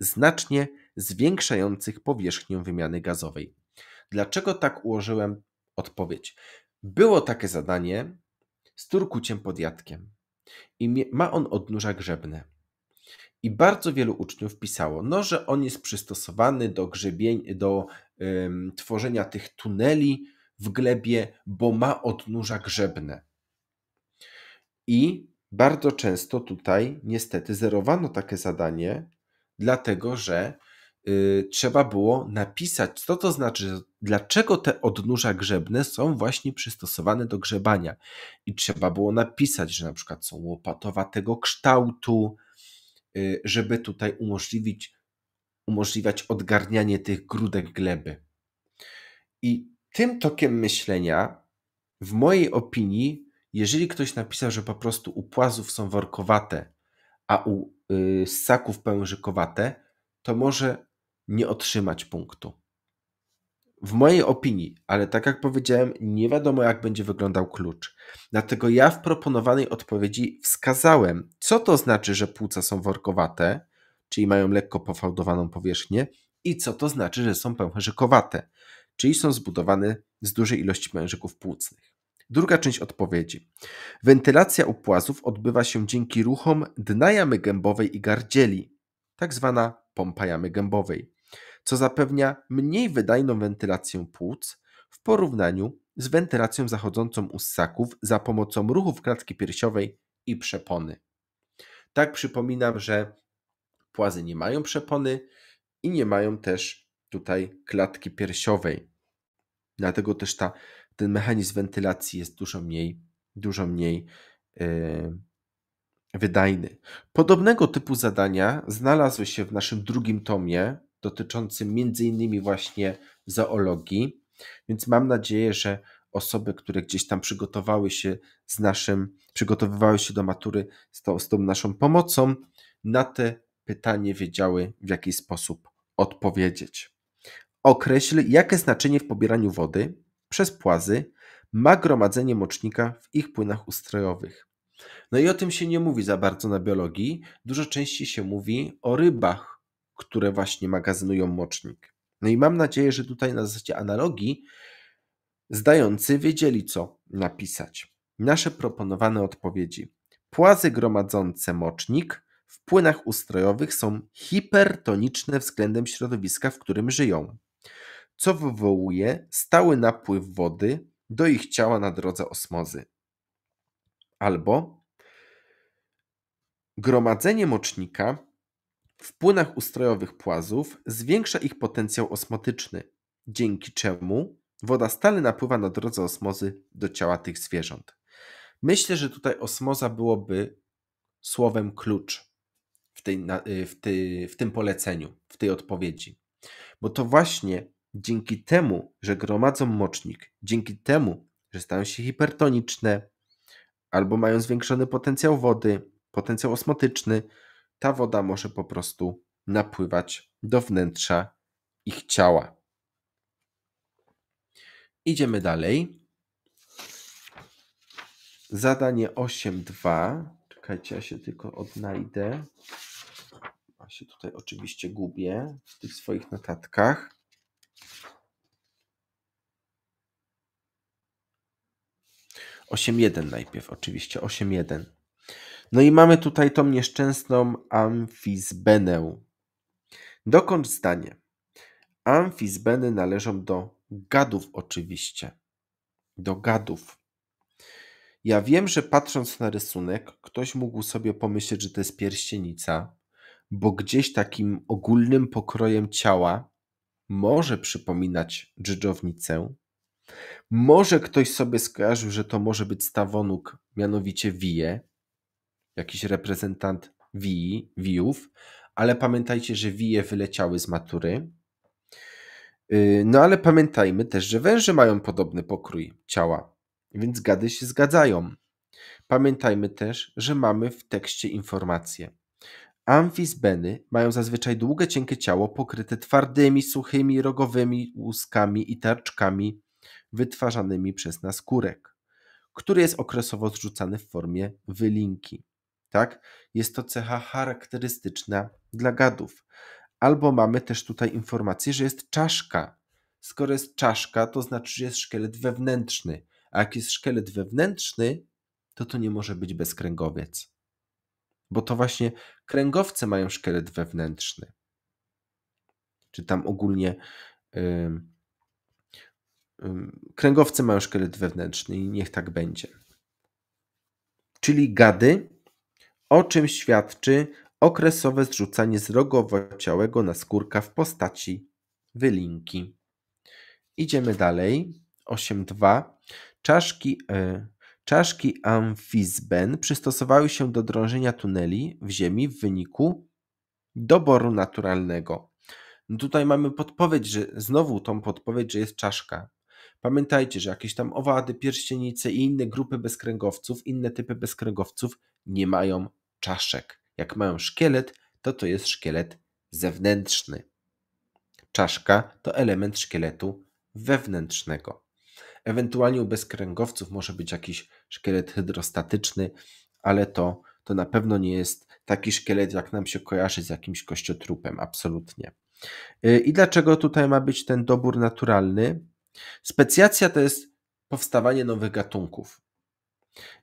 znacznie zwiększających powierzchnię wymiany gazowej. Dlaczego tak ułożyłem odpowiedź? Było takie zadanie z turkuciem pod jadkiem. I ma on odnóża grzebne. I bardzo wielu uczniów pisało, no, że on jest przystosowany do grzebień, do ym, tworzenia tych tuneli w glebie, bo ma odnóża grzebne. I bardzo często tutaj niestety zerowano takie zadanie, dlatego że Y, trzeba było napisać, co to znaczy, dlaczego te odnóża grzebne są właśnie przystosowane do grzebania. I trzeba było napisać, że na przykład są łopatowatego kształtu, y, żeby tutaj umożliwić, umożliwiać odgarnianie tych grudek gleby. I tym tokiem myślenia, w mojej opinii, jeżeli ktoś napisał, że po prostu u płazów są workowate, a u y, ssaków pężykowate, to może nie otrzymać punktu. W mojej opinii, ale tak jak powiedziałem, nie wiadomo jak będzie wyglądał klucz. Dlatego ja w proponowanej odpowiedzi wskazałem, co to znaczy, że płuca są workowate, czyli mają lekko pofałdowaną powierzchnię, i co to znaczy, że są pęcherzykowate, czyli są zbudowane z dużej ilości pęcherzyków płucnych. Druga część odpowiedzi. Wentylacja upłazów odbywa się dzięki ruchom dna jamy gębowej i gardzieli, tak zwana pompa jamy gębowej co zapewnia mniej wydajną wentylację płuc w porównaniu z wentylacją zachodzącą u ssaków za pomocą ruchów klatki piersiowej i przepony. Tak przypominam, że płazy nie mają przepony i nie mają też tutaj klatki piersiowej. Dlatego też ta, ten mechanizm wentylacji jest dużo mniej, dużo mniej yy, wydajny. Podobnego typu zadania znalazły się w naszym drugim tomie dotyczący m.in. właśnie zoologii. Więc mam nadzieję, że osoby, które gdzieś tam przygotowały się z naszym, przygotowywały się do matury z tą, z tą naszą pomocą, na te pytanie wiedziały, w jaki sposób odpowiedzieć. Określ, jakie znaczenie w pobieraniu wody przez płazy ma gromadzenie mocznika w ich płynach ustrojowych. No i o tym się nie mówi za bardzo na biologii. Dużo częściej się mówi o rybach, które właśnie magazynują mocznik. No i mam nadzieję, że tutaj na zasadzie analogii zdający wiedzieli, co napisać. Nasze proponowane odpowiedzi. Płazy gromadzące mocznik w płynach ustrojowych są hipertoniczne względem środowiska, w którym żyją, co wywołuje stały napływ wody do ich ciała na drodze osmozy. Albo gromadzenie mocznika w płynach ustrojowych płazów zwiększa ich potencjał osmotyczny, dzięki czemu woda stale napływa na drodze osmozy do ciała tych zwierząt. Myślę, że tutaj osmoza byłoby słowem klucz w, tej, y, w, ty, w tym poleceniu, w tej odpowiedzi. Bo to właśnie dzięki temu, że gromadzą mocznik, dzięki temu, że stają się hipertoniczne albo mają zwiększony potencjał wody, potencjał osmotyczny, ta woda może po prostu napływać do wnętrza ich ciała. Idziemy dalej. Zadanie 8.2. Czekajcie, ja się tylko odnajdę. Ja się tutaj oczywiście gubię w tych swoich notatkach. Osiem jeden najpierw, oczywiście, osiem jeden. No i mamy tutaj tą nieszczęsną amfizbenę. Dokąd zdanie? Amfizbeny należą do gadów oczywiście. Do gadów. Ja wiem, że patrząc na rysunek, ktoś mógł sobie pomyśleć, że to jest pierścienica, bo gdzieś takim ogólnym pokrojem ciała może przypominać dżdżownicę. Może ktoś sobie skojarzył, że to może być stawonóg, mianowicie wije jakiś reprezentant WI, WIów, ale pamiętajcie, że wije wyleciały z matury. Y, no ale pamiętajmy też, że węże mają podobny pokrój ciała, więc gady się zgadzają. Pamiętajmy też, że mamy w tekście informacje. Amfisbeny mają zazwyczaj długie, cienkie ciało pokryte twardymi, suchymi, rogowymi łuskami i tarczkami wytwarzanymi przez naskórek, który jest okresowo zrzucany w formie wylinki tak? Jest to cecha charakterystyczna dla gadów. Albo mamy też tutaj informację, że jest czaszka. Skoro jest czaszka, to znaczy, że jest szkielet wewnętrzny. A jak jest szkielet wewnętrzny, to to nie może być bezkręgowiec. Bo to właśnie kręgowce mają szkielet wewnętrzny. Czy tam ogólnie yy, yy, kręgowce mają szkielet wewnętrzny i niech tak będzie. Czyli gady o czym świadczy okresowe zrzucanie z na naskórka w postaci wylinki. Idziemy dalej. 8.2. Czaszki, y, czaszki amfizben przystosowały się do drążenia tuneli w ziemi w wyniku doboru naturalnego. No tutaj mamy podpowiedź, że znowu tą podpowiedź, że jest czaszka. Pamiętajcie, że jakieś tam owady, pierścienice i inne grupy bezkręgowców, inne typy bezkręgowców nie mają czaszek. Jak mają szkielet, to to jest szkielet zewnętrzny. Czaszka to element szkieletu wewnętrznego. Ewentualnie u bezkręgowców może być jakiś szkielet hydrostatyczny, ale to, to na pewno nie jest taki szkielet, jak nam się kojarzy z jakimś kościotrupem, absolutnie. Y, I dlaczego tutaj ma być ten dobór naturalny? Specjacja to jest powstawanie nowych gatunków.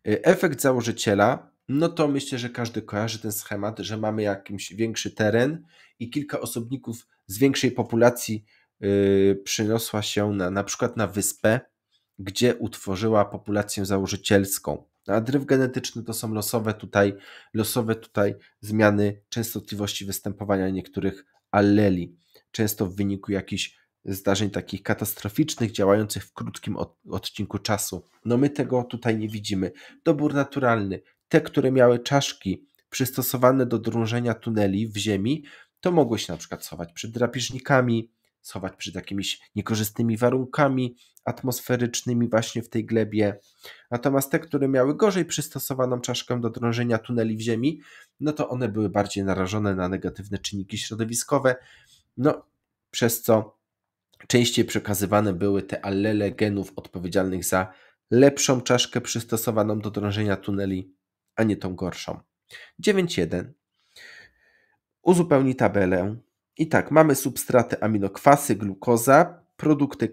Y, efekt założyciela no to myślę, że każdy kojarzy ten schemat, że mamy jakiś większy teren i kilka osobników z większej populacji yy, przyniosła się na, na przykład na wyspę, gdzie utworzyła populację założycielską. No a dryf genetyczny to są losowe tutaj, losowe tutaj zmiany częstotliwości występowania niektórych alleli, często w wyniku jakichś zdarzeń takich katastroficznych, działających w krótkim od, odcinku czasu. No my tego tutaj nie widzimy. Dobór naturalny te, które miały czaszki przystosowane do drążenia tuneli w ziemi, to mogły się na przykład schować przed drapieżnikami, schować przed jakimiś niekorzystnymi warunkami atmosferycznymi właśnie w tej glebie. Natomiast te, które miały gorzej przystosowaną czaszkę do drążenia tuneli w ziemi, no to one były bardziej narażone na negatywne czynniki środowiskowe, no przez co częściej przekazywane były te allele genów odpowiedzialnych za lepszą czaszkę przystosowaną do drążenia tuneli a nie tą gorszą. 9.1. Uzupełni tabelę. I tak, mamy substraty aminokwasy, glukoza, produkty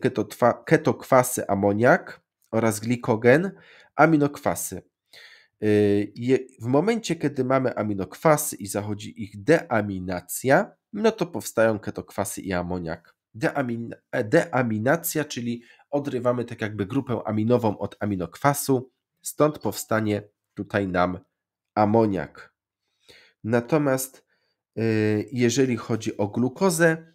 ketokwasy, amoniak oraz glikogen, aminokwasy. Yy, w momencie, kiedy mamy aminokwasy i zachodzi ich deaminacja, no to powstają ketokwasy i amoniak. Deamin, e, deaminacja, czyli odrywamy tak jakby grupę aminową od aminokwasu, stąd powstanie tutaj nam amoniak. Natomiast y, jeżeli chodzi o glukozę,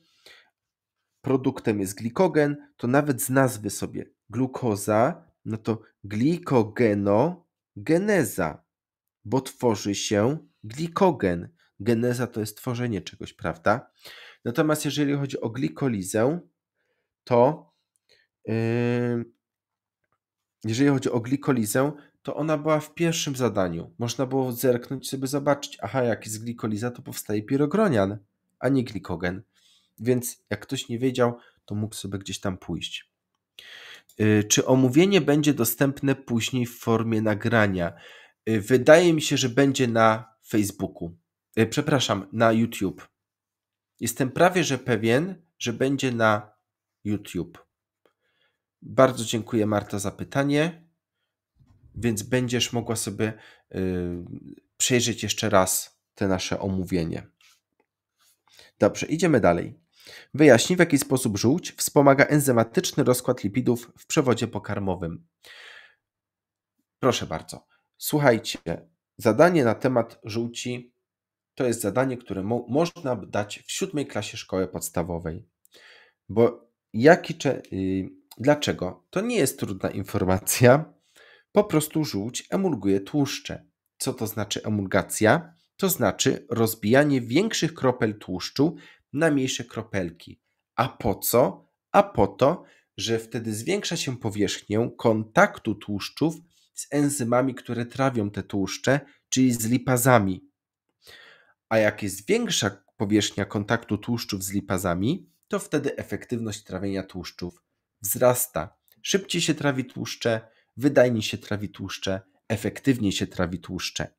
produktem jest glikogen, to nawet z nazwy sobie glukoza, no to glikogenogeneza, bo tworzy się glikogen. Geneza to jest tworzenie czegoś, prawda? Natomiast jeżeli chodzi o glikolizę, to yy, jeżeli chodzi o glikolizę, to ona była w pierwszym zadaniu. Można było zerknąć sobie zobaczyć, aha, jak z glikoliza to powstaje pirogronian, a nie glikogen. Więc jak ktoś nie wiedział, to mógł sobie gdzieś tam pójść. Y, czy omówienie będzie dostępne później w formie nagrania? Y, wydaje mi się, że będzie na Facebooku. Y, przepraszam, na YouTube. Jestem prawie że pewien, że będzie na YouTube. Bardzo dziękuję, Marta, za pytanie więc będziesz mogła sobie y, przejrzeć jeszcze raz te nasze omówienie. Dobrze, idziemy dalej. Wyjaśni, w jaki sposób żółć wspomaga enzymatyczny rozkład lipidów w przewodzie pokarmowym. Proszę bardzo. Słuchajcie, zadanie na temat żółci to jest zadanie, które mo można dać w siódmej klasie szkoły podstawowej. Bo jaki, y, dlaczego? To nie jest trudna informacja. Po prostu żółć emulguje tłuszcze. Co to znaczy emulgacja? To znaczy rozbijanie większych kropel tłuszczu na mniejsze kropelki. A po co? A po to, że wtedy zwiększa się powierzchnię kontaktu tłuszczów z enzymami, które trawią te tłuszcze, czyli z lipazami. A jak jest większa powierzchnia kontaktu tłuszczów z lipazami, to wtedy efektywność trawienia tłuszczów wzrasta. Szybciej się trawi tłuszcze, wydajniej się trawi tłuszcze, efektywniej się trawi tłuszcze.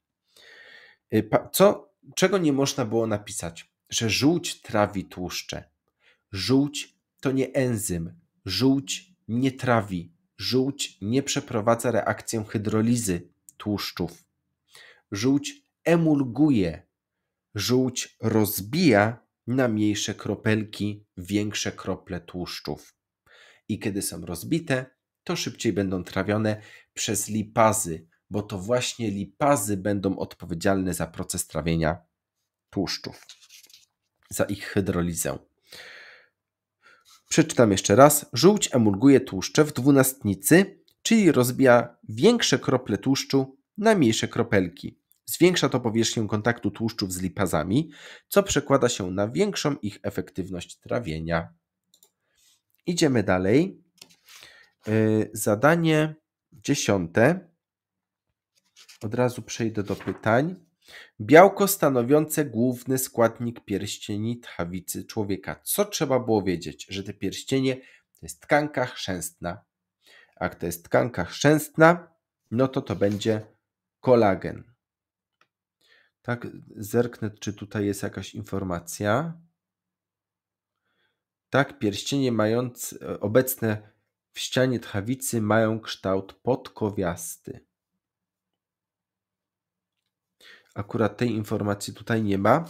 Y, co, czego nie można było napisać? Że żółć trawi tłuszcze. Żółć to nie enzym. Żółć nie trawi. Żółć nie przeprowadza reakcji hydrolizy tłuszczów. Żółć emulguje. Żółć rozbija na mniejsze kropelki, większe krople tłuszczów. I kiedy są rozbite, to szybciej będą trawione przez lipazy, bo to właśnie lipazy będą odpowiedzialne za proces trawienia tłuszczów, za ich hydrolizę. Przeczytam jeszcze raz. Żółć emulguje tłuszcze w dwunastnicy, czyli rozbija większe krople tłuszczu na mniejsze kropelki. Zwiększa to powierzchnię kontaktu tłuszczów z lipazami, co przekłada się na większą ich efektywność trawienia. Idziemy dalej. Y, zadanie dziesiąte. Od razu przejdę do pytań. Białko stanowiące główny składnik pierścieni tchawicy człowieka. Co trzeba było wiedzieć? Że te pierścienie to jest tkanka chrzęstna. A jak to jest tkanka chrzęstna, no to to będzie kolagen. Tak, zerknę, czy tutaj jest jakaś informacja. Tak, pierścienie mające obecne w ścianie tchawicy mają kształt podkowiasty. Akurat tej informacji tutaj nie ma,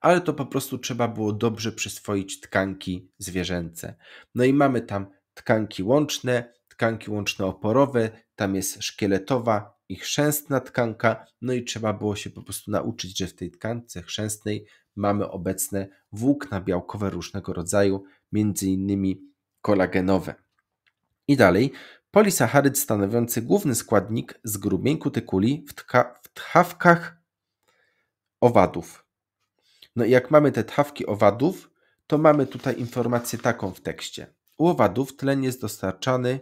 ale to po prostu trzeba było dobrze przyswoić tkanki zwierzęce. No i mamy tam tkanki łączne, tkanki łączne oporowe, tam jest szkieletowa i chrzęstna tkanka, no i trzeba było się po prostu nauczyć, że w tej tkance chrzęstnej mamy obecne włókna białkowe różnego rodzaju, między innymi kolagenowe. I dalej, polisacharyd stanowiący główny składnik zgrubień kutykuli w, tka, w tchawkach owadów. No i jak mamy te tchawki owadów, to mamy tutaj informację taką w tekście. U owadów tlen jest dostarczany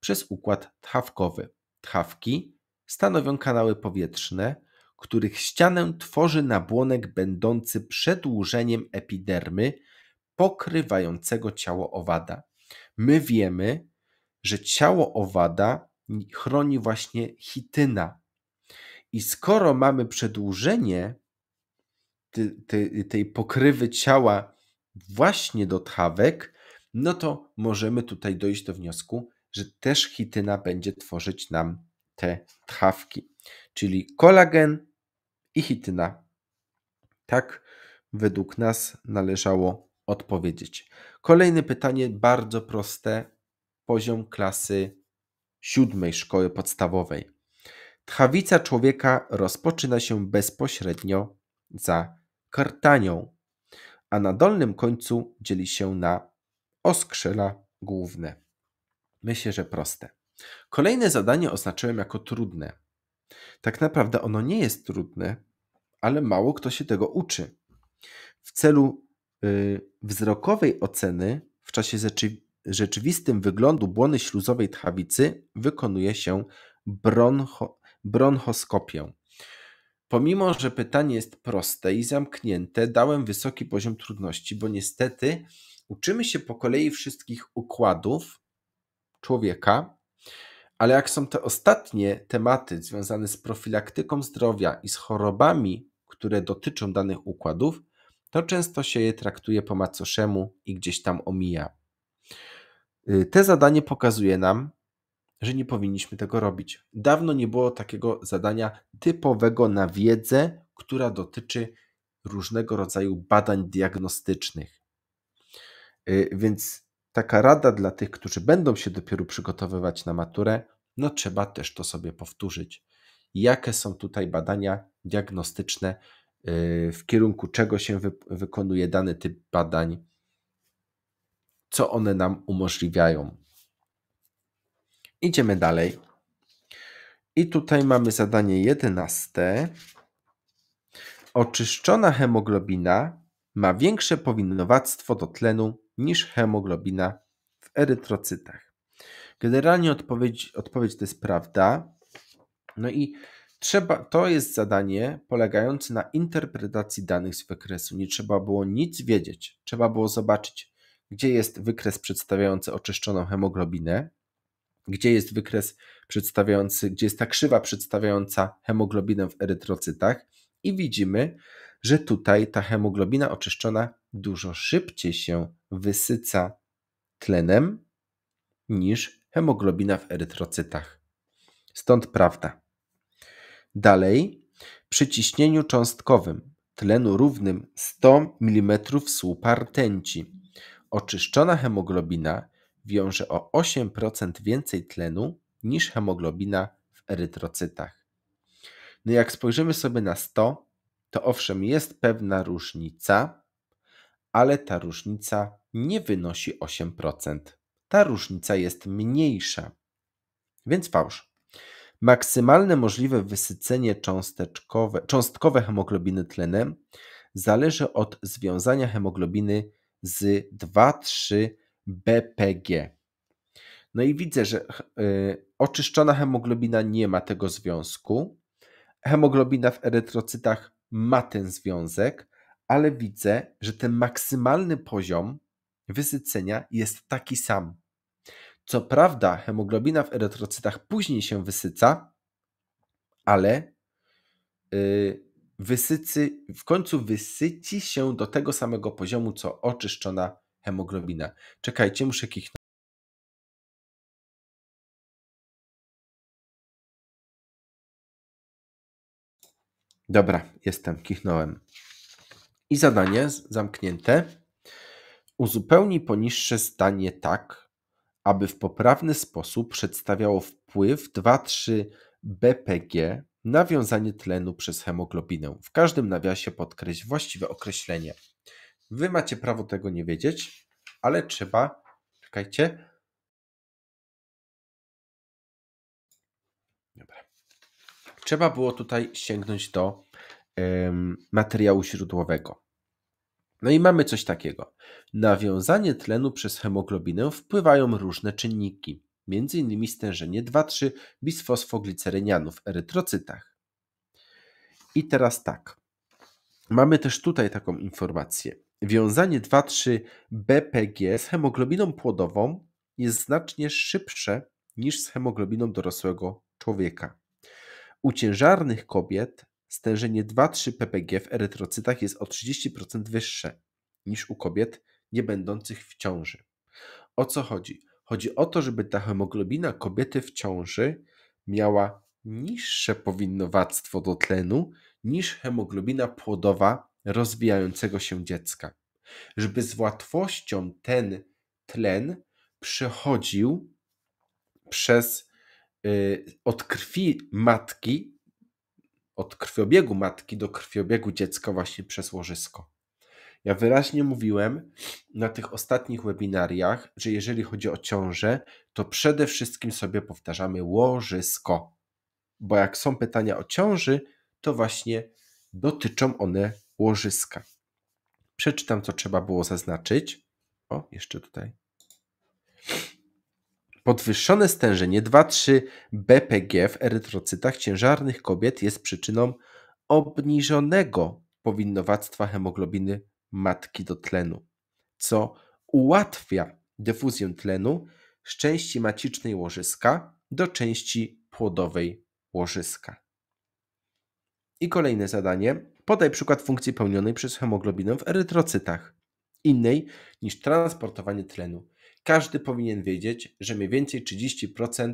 przez układ tchawkowy. Tchawki stanowią kanały powietrzne, których ścianę tworzy nabłonek będący przedłużeniem epidermy pokrywającego ciało owada. My wiemy, że ciało owada chroni właśnie chityna. I skoro mamy przedłużenie ty, ty, tej pokrywy ciała właśnie do tchawek, no to możemy tutaj dojść do wniosku, że też chityna będzie tworzyć nam te tchawki, czyli kolagen i chityna. Tak według nas należało odpowiedzieć. Kolejne pytanie, bardzo proste, poziom klasy siódmej szkoły podstawowej. Tchawica człowieka rozpoczyna się bezpośrednio za kartanią, a na dolnym końcu dzieli się na oskrzela główne. Myślę, że proste. Kolejne zadanie oznaczyłem jako trudne. Tak naprawdę ono nie jest trudne, ale mało kto się tego uczy. W celu y, wzrokowej oceny w czasie rzeczy, rzeczywistym wyglądu błony śluzowej tchawicy wykonuje się broncho, bronchoskopię. Pomimo, że pytanie jest proste i zamknięte, dałem wysoki poziom trudności, bo niestety uczymy się po kolei wszystkich układów człowieka, ale jak są te ostatnie tematy związane z profilaktyką zdrowia i z chorobami, które dotyczą danych układów, to często się je traktuje po macoszemu i gdzieś tam omija. Y, te zadanie pokazuje nam, że nie powinniśmy tego robić. Dawno nie było takiego zadania typowego na wiedzę, która dotyczy różnego rodzaju badań diagnostycznych. Y, więc taka rada dla tych, którzy będą się dopiero przygotowywać na maturę, no trzeba też to sobie powtórzyć. Jakie są tutaj badania diagnostyczne, y, w kierunku czego się wykonuje dany typ badań, co one nam umożliwiają. Idziemy dalej. I tutaj mamy zadanie 11. Oczyszczona hemoglobina ma większe powinowactwo do tlenu niż hemoglobina w erytrocytach. Generalnie odpowiedź, odpowiedź to jest prawda. No i trzeba, to jest zadanie polegające na interpretacji danych z wykresu. Nie trzeba było nic wiedzieć. Trzeba było zobaczyć gdzie jest wykres przedstawiający oczyszczoną hemoglobinę, gdzie jest wykres przedstawiający, gdzie jest ta krzywa przedstawiająca hemoglobinę w erytrocytach i widzimy, że tutaj ta hemoglobina oczyszczona dużo szybciej się wysyca tlenem niż hemoglobina w erytrocytach. Stąd prawda. Dalej, przy ciśnieniu cząstkowym tlenu równym 100 mm słupa rtęci Oczyszczona hemoglobina wiąże o 8% więcej tlenu niż hemoglobina w erytrocytach. No jak spojrzymy sobie na 100, to owszem jest pewna różnica, ale ta różnica nie wynosi 8%. Ta różnica jest mniejsza. Więc fałsz. Maksymalne możliwe wysycenie cząsteczkowe, cząstkowe hemoglobiny tlenem zależy od związania hemoglobiny z 2,3 BPG. No i widzę, że y, oczyszczona hemoglobina nie ma tego związku. Hemoglobina w erytrocytach ma ten związek, ale widzę, że ten maksymalny poziom wysycenia jest taki sam. Co prawda, hemoglobina w erytrocytach później się wysyca, ale y, wysycy, w końcu wysyci się do tego samego poziomu, co oczyszczona hemoglobina. Czekajcie, muszę kichnąć. Dobra, jestem, kichnąłem. I zadanie zamknięte. Uzupełni poniższe zdanie tak, aby w poprawny sposób przedstawiało wpływ 2,3 BPG nawiązanie tlenu przez hemoglobinę. W każdym nawiasie podkreśl właściwe określenie. Wy macie prawo tego nie wiedzieć, ale trzeba, czekajcie. Dobra. Trzeba było tutaj sięgnąć do ym, materiału źródłowego. No i mamy coś takiego. Nawiązanie tlenu przez hemoglobinę wpływają różne czynniki m.in. stężenie 2,3 bisfosfoglicerynianów w erytrocytach. I teraz tak. Mamy też tutaj taką informację. Wiązanie 2,3 BPG z hemoglobiną płodową jest znacznie szybsze niż z hemoglobiną dorosłego człowieka. U ciężarnych kobiet stężenie 2,3 PPG w erytrocytach jest o 30% wyższe niż u kobiet niebędących w ciąży. O co chodzi? Chodzi o to, żeby ta hemoglobina kobiety w ciąży miała niższe powinowactwo do tlenu niż hemoglobina płodowa rozwijającego się dziecka. Żeby z łatwością ten tlen przechodził przez yy, od krwi matki, od krwiobiegu matki do krwiobiegu dziecka właśnie przez łożysko. Ja wyraźnie mówiłem na tych ostatnich webinariach, że jeżeli chodzi o ciążę, to przede wszystkim sobie powtarzamy łożysko, bo jak są pytania o ciąży, to właśnie dotyczą one łożyska. Przeczytam, co trzeba było zaznaczyć. O, jeszcze tutaj. Podwyższone stężenie 2,3 BPG w erytrocytach ciężarnych kobiet jest przyczyną obniżonego powinowactwa hemoglobiny matki do tlenu, co ułatwia dyfuzję tlenu z części macicznej łożyska do części płodowej łożyska. I kolejne zadanie. Podaj przykład funkcji pełnionej przez hemoglobinę w erytrocytach, innej niż transportowanie tlenu. Każdy powinien wiedzieć, że mniej więcej 30%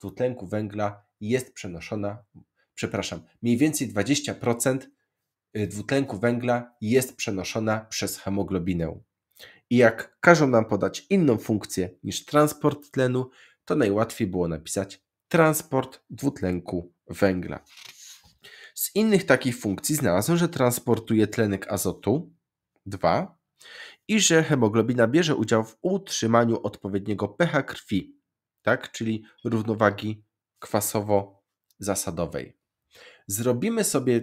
dwutlenku węgla jest przenoszona, przepraszam, mniej więcej 20% Y, dwutlenku węgla jest przenoszona przez hemoglobinę. I jak każą nam podać inną funkcję niż transport tlenu, to najłatwiej było napisać transport dwutlenku węgla. Z innych takich funkcji znalazłem, że transportuje tlenek azotu 2 i że hemoglobina bierze udział w utrzymaniu odpowiedniego pH krwi, tak? czyli równowagi kwasowo-zasadowej. Zrobimy sobie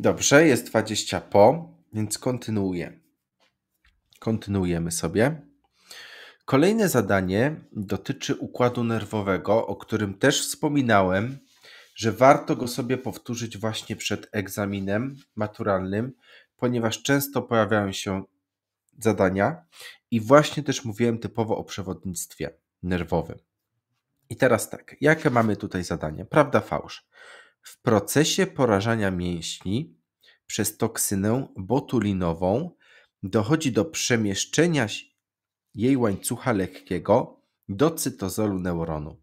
Dobrze, jest 20 po, więc kontynuuję. Kontynuujemy sobie. Kolejne zadanie dotyczy układu nerwowego, o którym też wspominałem, że warto go sobie powtórzyć właśnie przed egzaminem maturalnym, ponieważ często pojawiają się zadania i właśnie też mówiłem typowo o przewodnictwie nerwowym. I teraz tak, jakie mamy tutaj zadanie? Prawda, fałsz. W procesie porażania mięśni przez toksynę botulinową dochodzi do przemieszczenia jej łańcucha lekkiego do cytozolu neuronu.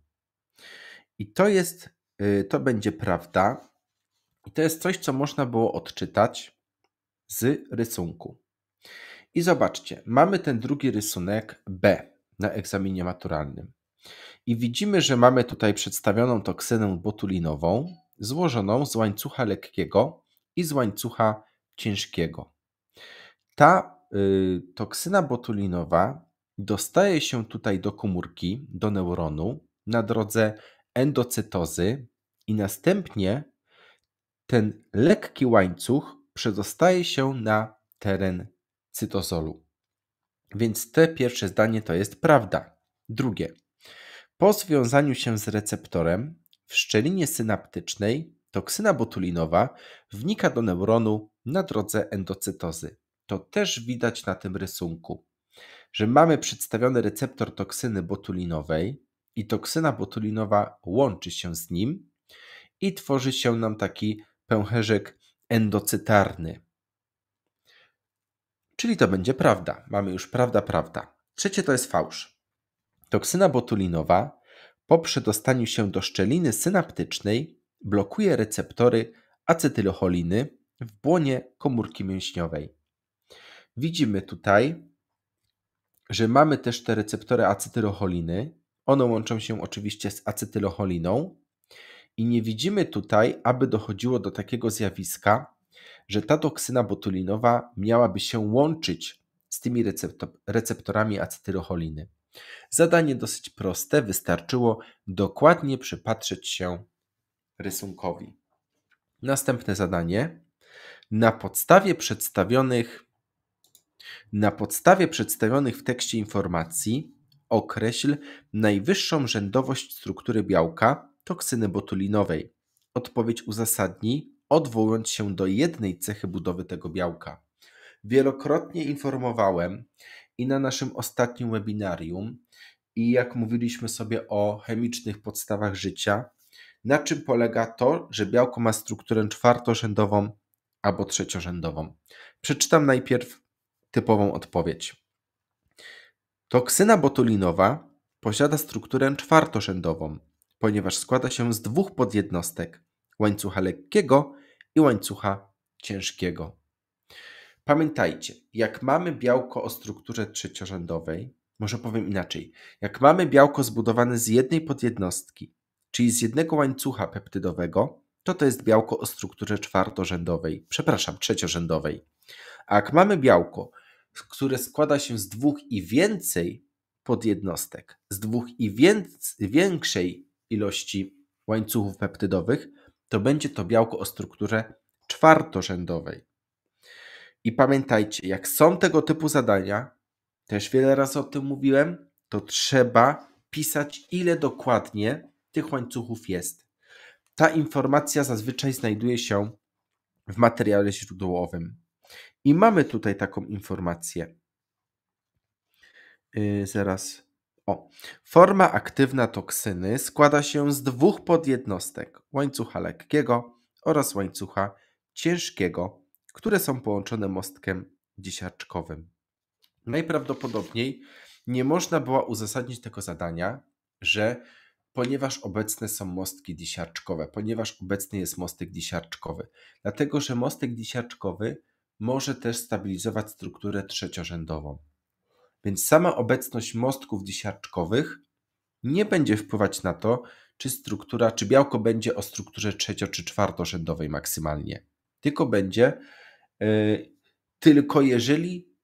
I to jest, y, to będzie prawda. I to jest coś, co można było odczytać z rysunku. I zobaczcie, mamy ten drugi rysunek B na egzaminie maturalnym. I widzimy, że mamy tutaj przedstawioną toksynę botulinową, złożoną z łańcucha lekkiego i z łańcucha ciężkiego. Ta y, toksyna botulinowa dostaje się tutaj do komórki, do neuronu na drodze endocytozy i następnie ten lekki łańcuch przedostaje się na teren cytozolu. Więc te pierwsze zdanie to jest prawda. Drugie. Po związaniu się z receptorem w szczelinie synaptycznej toksyna botulinowa wnika do neuronu na drodze endocytozy. To też widać na tym rysunku, że mamy przedstawiony receptor toksyny botulinowej i toksyna botulinowa łączy się z nim i tworzy się nam taki pęcherzek endocytarny. Czyli to będzie prawda. Mamy już prawda, prawda. Trzecie to jest fałsz. Toksyna botulinowa po przedostaniu się do szczeliny synaptycznej blokuje receptory acetylocholiny w błonie komórki mięśniowej. Widzimy tutaj, że mamy też te receptory acetylocholiny. One łączą się oczywiście z acetylocholiną i nie widzimy tutaj, aby dochodziło do takiego zjawiska, że ta toksyna botulinowa miałaby się łączyć z tymi receptorami acetylocholiny. Zadanie dosyć proste, wystarczyło dokładnie przypatrzeć się rysunkowi. Następne zadanie. Na podstawie przedstawionych na podstawie przedstawionych w tekście informacji określ najwyższą rzędowość struktury białka toksyny botulinowej. Odpowiedź uzasadnij, odwołując się do jednej cechy budowy tego białka. Wielokrotnie informowałem, i na naszym ostatnim webinarium i jak mówiliśmy sobie o chemicznych podstawach życia, na czym polega to, że białko ma strukturę czwartorzędową albo trzeciorzędową. Przeczytam najpierw typową odpowiedź. Toksyna botulinowa posiada strukturę czwartorzędową, ponieważ składa się z dwóch podjednostek łańcucha lekkiego i łańcucha ciężkiego. Pamiętajcie, jak mamy białko o strukturze trzeciorzędowej, może powiem inaczej, jak mamy białko zbudowane z jednej podjednostki, czyli z jednego łańcucha peptydowego, to to jest białko o strukturze czwartorzędowej, przepraszam, trzeciorzędowej. A jak mamy białko, które składa się z dwóch i więcej podjednostek, z dwóch i większej ilości łańcuchów peptydowych, to będzie to białko o strukturze czwartorzędowej. I pamiętajcie, jak są tego typu zadania, też wiele razy o tym mówiłem, to trzeba pisać, ile dokładnie tych łańcuchów jest. Ta informacja zazwyczaj znajduje się w materiale źródłowym. I mamy tutaj taką informację. Yy, zaraz. O. Forma aktywna toksyny składa się z dwóch podjednostek: łańcucha lekkiego oraz łańcucha ciężkiego które są połączone mostkiem dziesiaczkowym. Najprawdopodobniej nie można było uzasadnić tego zadania, że ponieważ obecne są mostki disiarczkowe, ponieważ obecny jest mostek disiarczkowy. Dlatego, że mostek disiarczkowy może też stabilizować strukturę trzeciorzędową. Więc sama obecność mostków disiarczkowych nie będzie wpływać na to, czy struktura, czy białko będzie o strukturze trzecio- czy czwartorzędowej maksymalnie. Tylko będzie E, tylko jeżeli,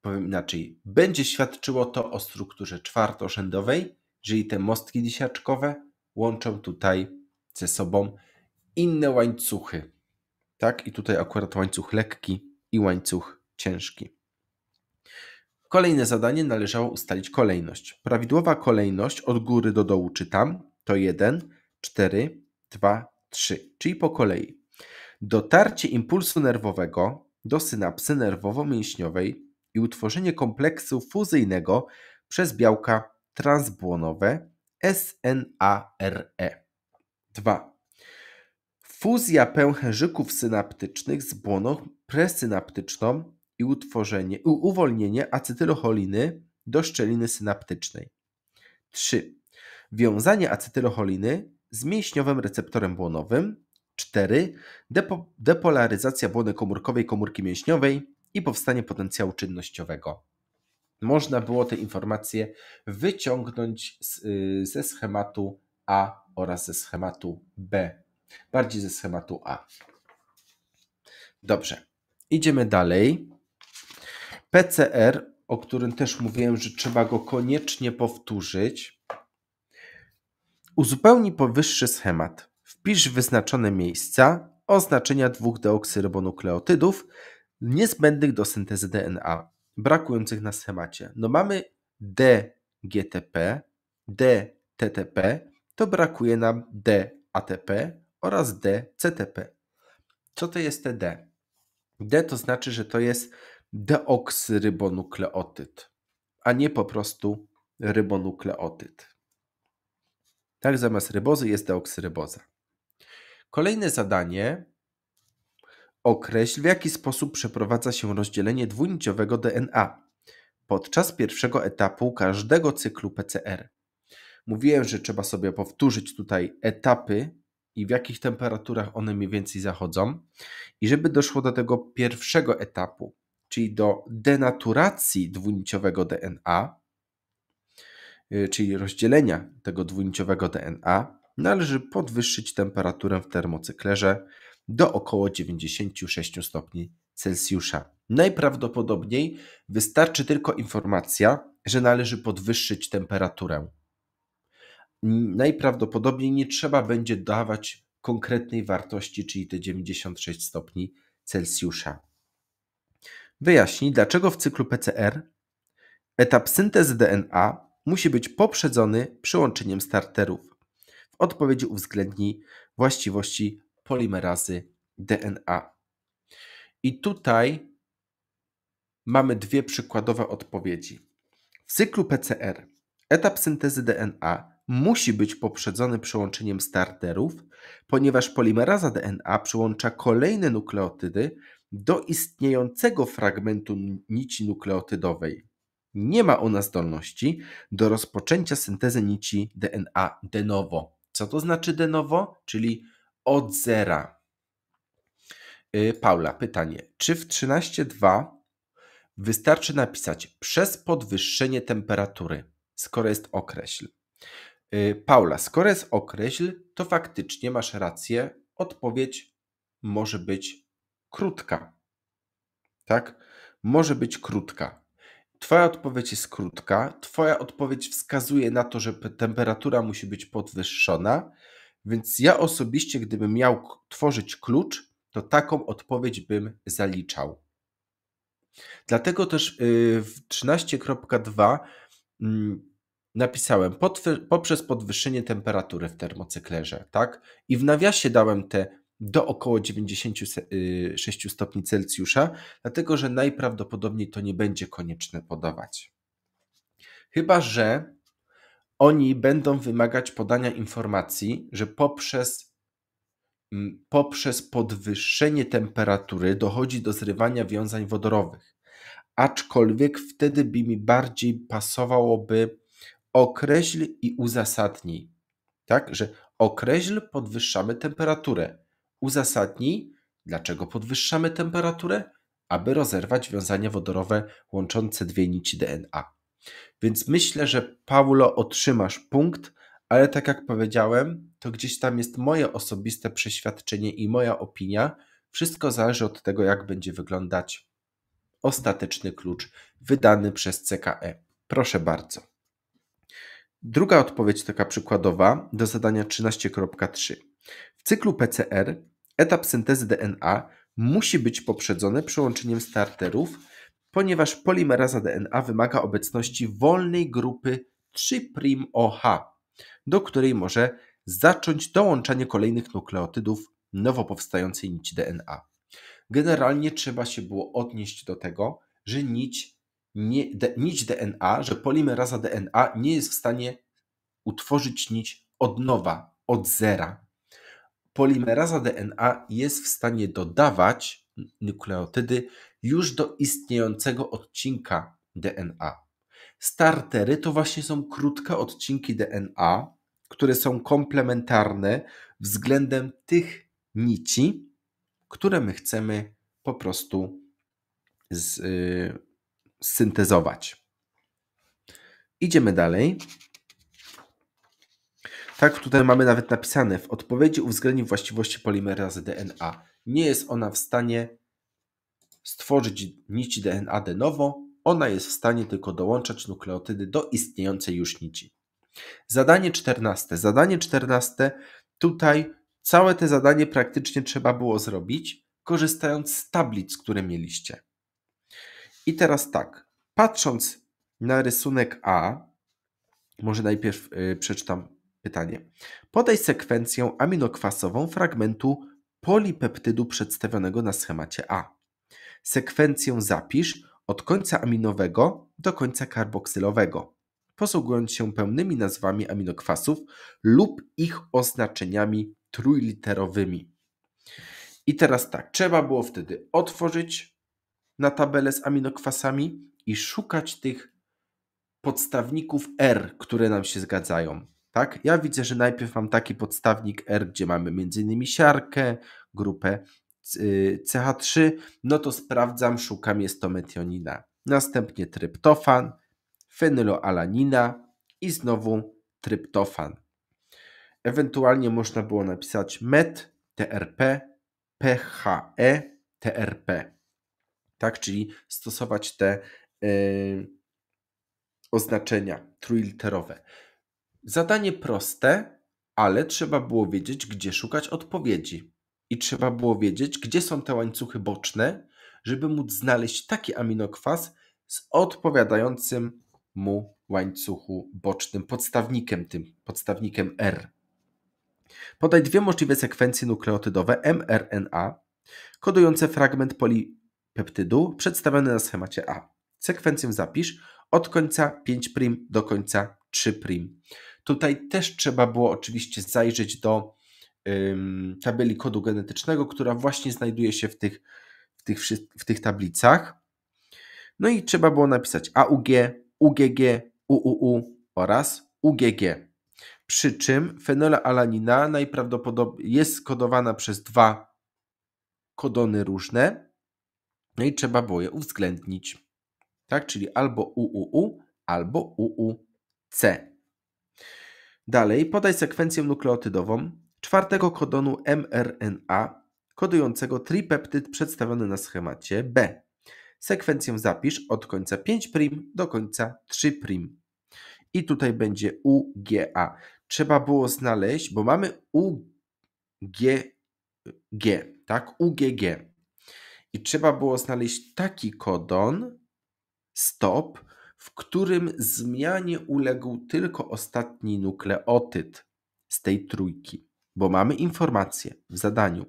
powiem inaczej, będzie świadczyło to o strukturze czwartorzędowej, czyli te mostki lisiaczkowe łączą tutaj ze sobą inne łańcuchy. Tak? I tutaj akurat łańcuch lekki i łańcuch ciężki. Kolejne zadanie należało ustalić kolejność. Prawidłowa kolejność od góry do dołu czytam to 1, 4, 2, 3, czyli po kolei. Dotarcie impulsu nerwowego do synapsy nerwowo-mięśniowej i utworzenie kompleksu fuzyjnego przez białka transbłonowe SNARE. 2. Fuzja pęcherzyków synaptycznych z błoną presynaptyczną i utworzenie, uwolnienie acetylocholiny do szczeliny synaptycznej. 3. Wiązanie acetylocholiny z mięśniowym receptorem błonowym 4. Depo depolaryzacja błony komórkowej komórki mięśniowej i powstanie potencjału czynnościowego. Można było te informacje wyciągnąć z, y, ze schematu A oraz ze schematu B. Bardziej ze schematu A. Dobrze, idziemy dalej. PCR, o którym też mówiłem, że trzeba go koniecznie powtórzyć, uzupełni powyższy schemat. Wpisz wyznaczone miejsca oznaczenia dwóch deoksyrybonukleotydów niezbędnych do syntezy DNA, brakujących na schemacie. No mamy DGTP, DTTP, to brakuje nam DATP oraz DCTP. Co to jest te D? D to znaczy, że to jest deoksyrybonukleotyd, a nie po prostu rybonukleotyd. Tak, zamiast rybozy jest deoksyryboza. Kolejne zadanie. Określ, w jaki sposób przeprowadza się rozdzielenie dwuniciowego DNA podczas pierwszego etapu każdego cyklu PCR. Mówiłem, że trzeba sobie powtórzyć tutaj etapy i w jakich temperaturach one mniej więcej zachodzą, i żeby doszło do tego pierwszego etapu, czyli do denaturacji dwuniciowego DNA, y, czyli rozdzielenia tego dwuniciowego DNA, należy podwyższyć temperaturę w termocyklerze do około 96 stopni Celsjusza. Najprawdopodobniej wystarczy tylko informacja, że należy podwyższyć temperaturę. Najprawdopodobniej nie trzeba będzie dawać konkretnej wartości, czyli te 96 stopni Celsjusza. Wyjaśni, dlaczego w cyklu PCR etap syntezy DNA musi być poprzedzony przyłączeniem starterów odpowiedzi uwzględni właściwości polimerazy DNA. I tutaj mamy dwie przykładowe odpowiedzi. W cyklu PCR etap syntezy DNA musi być poprzedzony przełączeniem starterów, ponieważ polimeraza DNA przyłącza kolejne nukleotydy do istniejącego fragmentu nici nukleotydowej. Nie ma ona zdolności do rozpoczęcia syntezy nici DNA de novo. Co to znaczy de novo? Czyli od zera. Y, Paula, pytanie. Czy w 13.2 wystarczy napisać przez podwyższenie temperatury, skoro jest określ? Y, Paula, skoro jest określ, to faktycznie masz rację. Odpowiedź może być krótka. Tak? Może być krótka. Twoja odpowiedź jest krótka. Twoja odpowiedź wskazuje na to, że temperatura musi być podwyższona. Więc ja osobiście, gdybym miał tworzyć klucz, to taką odpowiedź bym zaliczał. Dlatego też y, w 13.2 mm, napisałem poprzez podwyższenie temperatury w termocyklerze, tak? I w nawiasie dałem te do około 96 y, stopni Celsjusza, dlatego że najprawdopodobniej to nie będzie konieczne podawać. Chyba, że oni będą wymagać podania informacji, że poprzez, poprzez podwyższenie temperatury dochodzi do zrywania wiązań wodorowych. Aczkolwiek wtedy by mi bardziej pasowałoby określ i uzasadnij. Tak, że określ, podwyższamy temperaturę Uzasadnij, dlaczego podwyższamy temperaturę, aby rozerwać wiązania wodorowe łączące dwie nici DNA. Więc myślę, że Paulo otrzymasz punkt, ale tak jak powiedziałem, to gdzieś tam jest moje osobiste przeświadczenie i moja opinia. Wszystko zależy od tego, jak będzie wyglądać ostateczny klucz wydany przez CKE. Proszę bardzo. Druga odpowiedź, taka przykładowa, do zadania 13.3 cyklu PCR etap syntezy DNA musi być poprzedzony przełączeniem starterów, ponieważ polimeraza DNA wymaga obecności wolnej grupy 3'OH, do której może zacząć dołączanie kolejnych nukleotydów nowo powstającej nici DNA. Generalnie trzeba się było odnieść do tego, że nić, nie, de, nić DNA, że polimeraza DNA nie jest w stanie utworzyć nić od nowa, od zera, Polimeraza DNA jest w stanie dodawać nukleotydy już do istniejącego odcinka DNA. Startery to właśnie są krótkie odcinki DNA, które są komplementarne względem tych nici, które my chcemy po prostu z, y, syntezować. Idziemy dalej. Tak tutaj mamy nawet napisane. W odpowiedzi uwzględnił właściwości polimerazy DNA. Nie jest ona w stanie stworzyć nici DNA de novo. Ona jest w stanie tylko dołączać nukleotydy do istniejącej już nici. Zadanie 14. Zadanie 14. Tutaj całe te zadanie praktycznie trzeba było zrobić, korzystając z tablic, które mieliście. I teraz tak, patrząc na rysunek A, może najpierw y, przeczytam Pytanie. Podaj sekwencję aminokwasową fragmentu polipeptydu przedstawionego na schemacie A. Sekwencję zapisz od końca aminowego do końca karboksylowego, posługując się pełnymi nazwami aminokwasów lub ich oznaczeniami trójliterowymi. I teraz tak, trzeba było wtedy otworzyć na tabelę z aminokwasami i szukać tych podstawników R, które nam się zgadzają. Tak? Ja widzę, że najpierw mam taki podstawnik R, gdzie mamy m.in. siarkę, grupę CH3, y, no to sprawdzam, szukam jest to metionina. Następnie tryptofan, fenyloalanina i znowu tryptofan. Ewentualnie można było napisać MET, TRP, PHE, TRP. Tak, czyli stosować te yy, oznaczenia trójliterowe. Zadanie proste, ale trzeba było wiedzieć, gdzie szukać odpowiedzi. I trzeba było wiedzieć, gdzie są te łańcuchy boczne, żeby móc znaleźć taki aminokwas z odpowiadającym mu łańcuchu bocznym, podstawnikiem tym, podstawnikiem R. Podaj dwie możliwe sekwencje nukleotydowe mRNA kodujące fragment polipeptydu przedstawiony na schemacie A. Sekwencję zapisz od końca 5' do końca 3'. Tutaj też trzeba było oczywiście zajrzeć do tabeli kodu genetycznego, która właśnie znajduje się w tych, w tych, w tych tablicach. No i trzeba było napisać AUG, UGG, UUU oraz UGG. Przy czym fenolalanina najprawdopodobniej jest kodowana przez dwa kodony różne, no i trzeba było je uwzględnić. Tak, czyli albo UUU, albo UUC. Dalej podaj sekwencję nukleotydową czwartego kodonu mRNA kodującego tripeptyd przedstawiony na schemacie B. Sekwencję zapisz od końca 5' do końca 3'. I tutaj będzie UGA. Trzeba było znaleźć, bo mamy UGG, tak? UGG. I trzeba było znaleźć taki kodon, stop, w którym zmianie uległ tylko ostatni nukleotyd z tej trójki, bo mamy informację w zadaniu.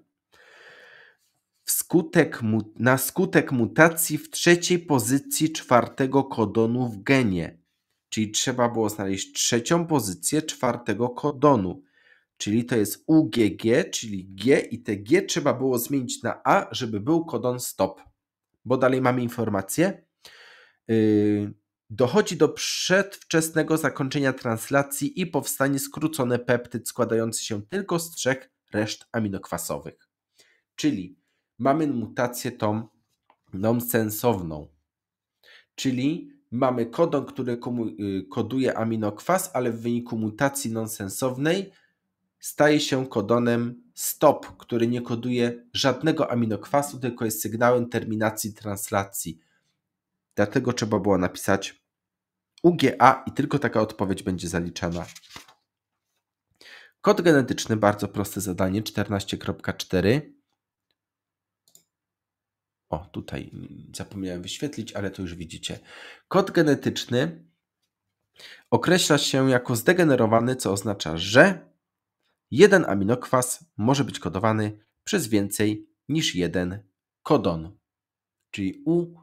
na skutek mutacji w trzeciej pozycji czwartego kodonu w genie, czyli trzeba było znaleźć trzecią pozycję czwartego kodonu, czyli to jest UGG, czyli G i te G trzeba było zmienić na A, żeby był kodon stop, bo dalej mamy informację. Yy, Dochodzi do przedwczesnego zakończenia translacji i powstanie skrócony peptyd składający się tylko z trzech reszt aminokwasowych. Czyli mamy mutację tą nonsensowną. Czyli mamy kodon, który y, koduje aminokwas, ale w wyniku mutacji nonsensownej staje się kodonem STOP, który nie koduje żadnego aminokwasu, tylko jest sygnałem terminacji translacji. Dlatego trzeba było napisać UGA i tylko taka odpowiedź będzie zaliczana. Kod genetyczny, bardzo proste zadanie, 14.4. O, tutaj zapomniałem wyświetlić, ale to już widzicie. Kod genetyczny określa się jako zdegenerowany, co oznacza, że jeden aminokwas może być kodowany przez więcej niż jeden kodon. Czyli U,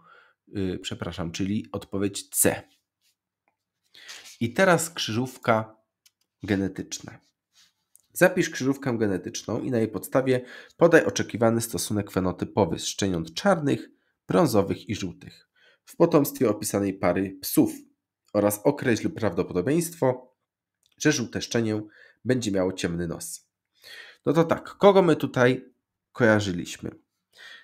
yy, przepraszam, czyli odpowiedź C. I teraz krzyżówka genetyczna. Zapisz krzyżówkę genetyczną i na jej podstawie podaj oczekiwany stosunek fenotypowy z szczeniąt czarnych, brązowych i żółtych w potomstwie opisanej pary psów oraz określ prawdopodobieństwo, że żółte szczenię będzie miało ciemny nos. No to tak, kogo my tutaj kojarzyliśmy?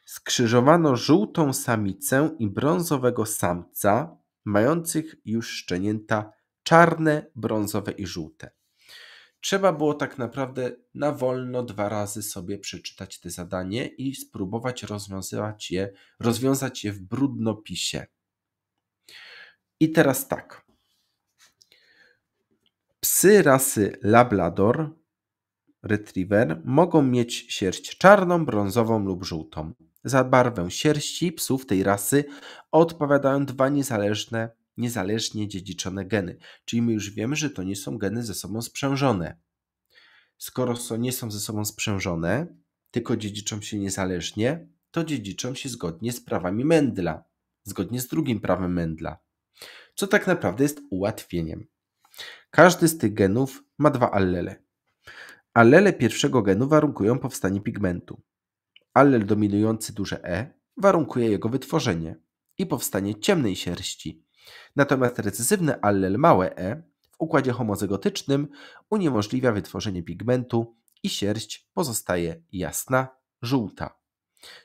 Skrzyżowano żółtą samicę i brązowego samca mających już szczenięta czarne, brązowe i żółte. Trzeba było tak naprawdę na wolno dwa razy sobie przeczytać te zadanie i spróbować rozwiązać je, rozwiązać je w brudnopisie. I teraz tak. Psy rasy Labrador Retriever mogą mieć sierść czarną, brązową lub żółtą. Za barwę sierści psów tej rasy odpowiadają dwa niezależne niezależnie dziedziczone geny. Czyli my już wiemy, że to nie są geny ze sobą sprzężone. Skoro są, nie są ze sobą sprzężone, tylko dziedziczą się niezależnie, to dziedziczą się zgodnie z prawami Mendla, zgodnie z drugim prawem Mendla, co tak naprawdę jest ułatwieniem. Każdy z tych genów ma dwa allele. Allele pierwszego genu warunkują powstanie pigmentu. Allel dominujący duże E warunkuje jego wytworzenie i powstanie ciemnej sierści, Natomiast recesywny allel małe e w układzie homozygotycznym uniemożliwia wytworzenie pigmentu i sierść pozostaje jasna, żółta.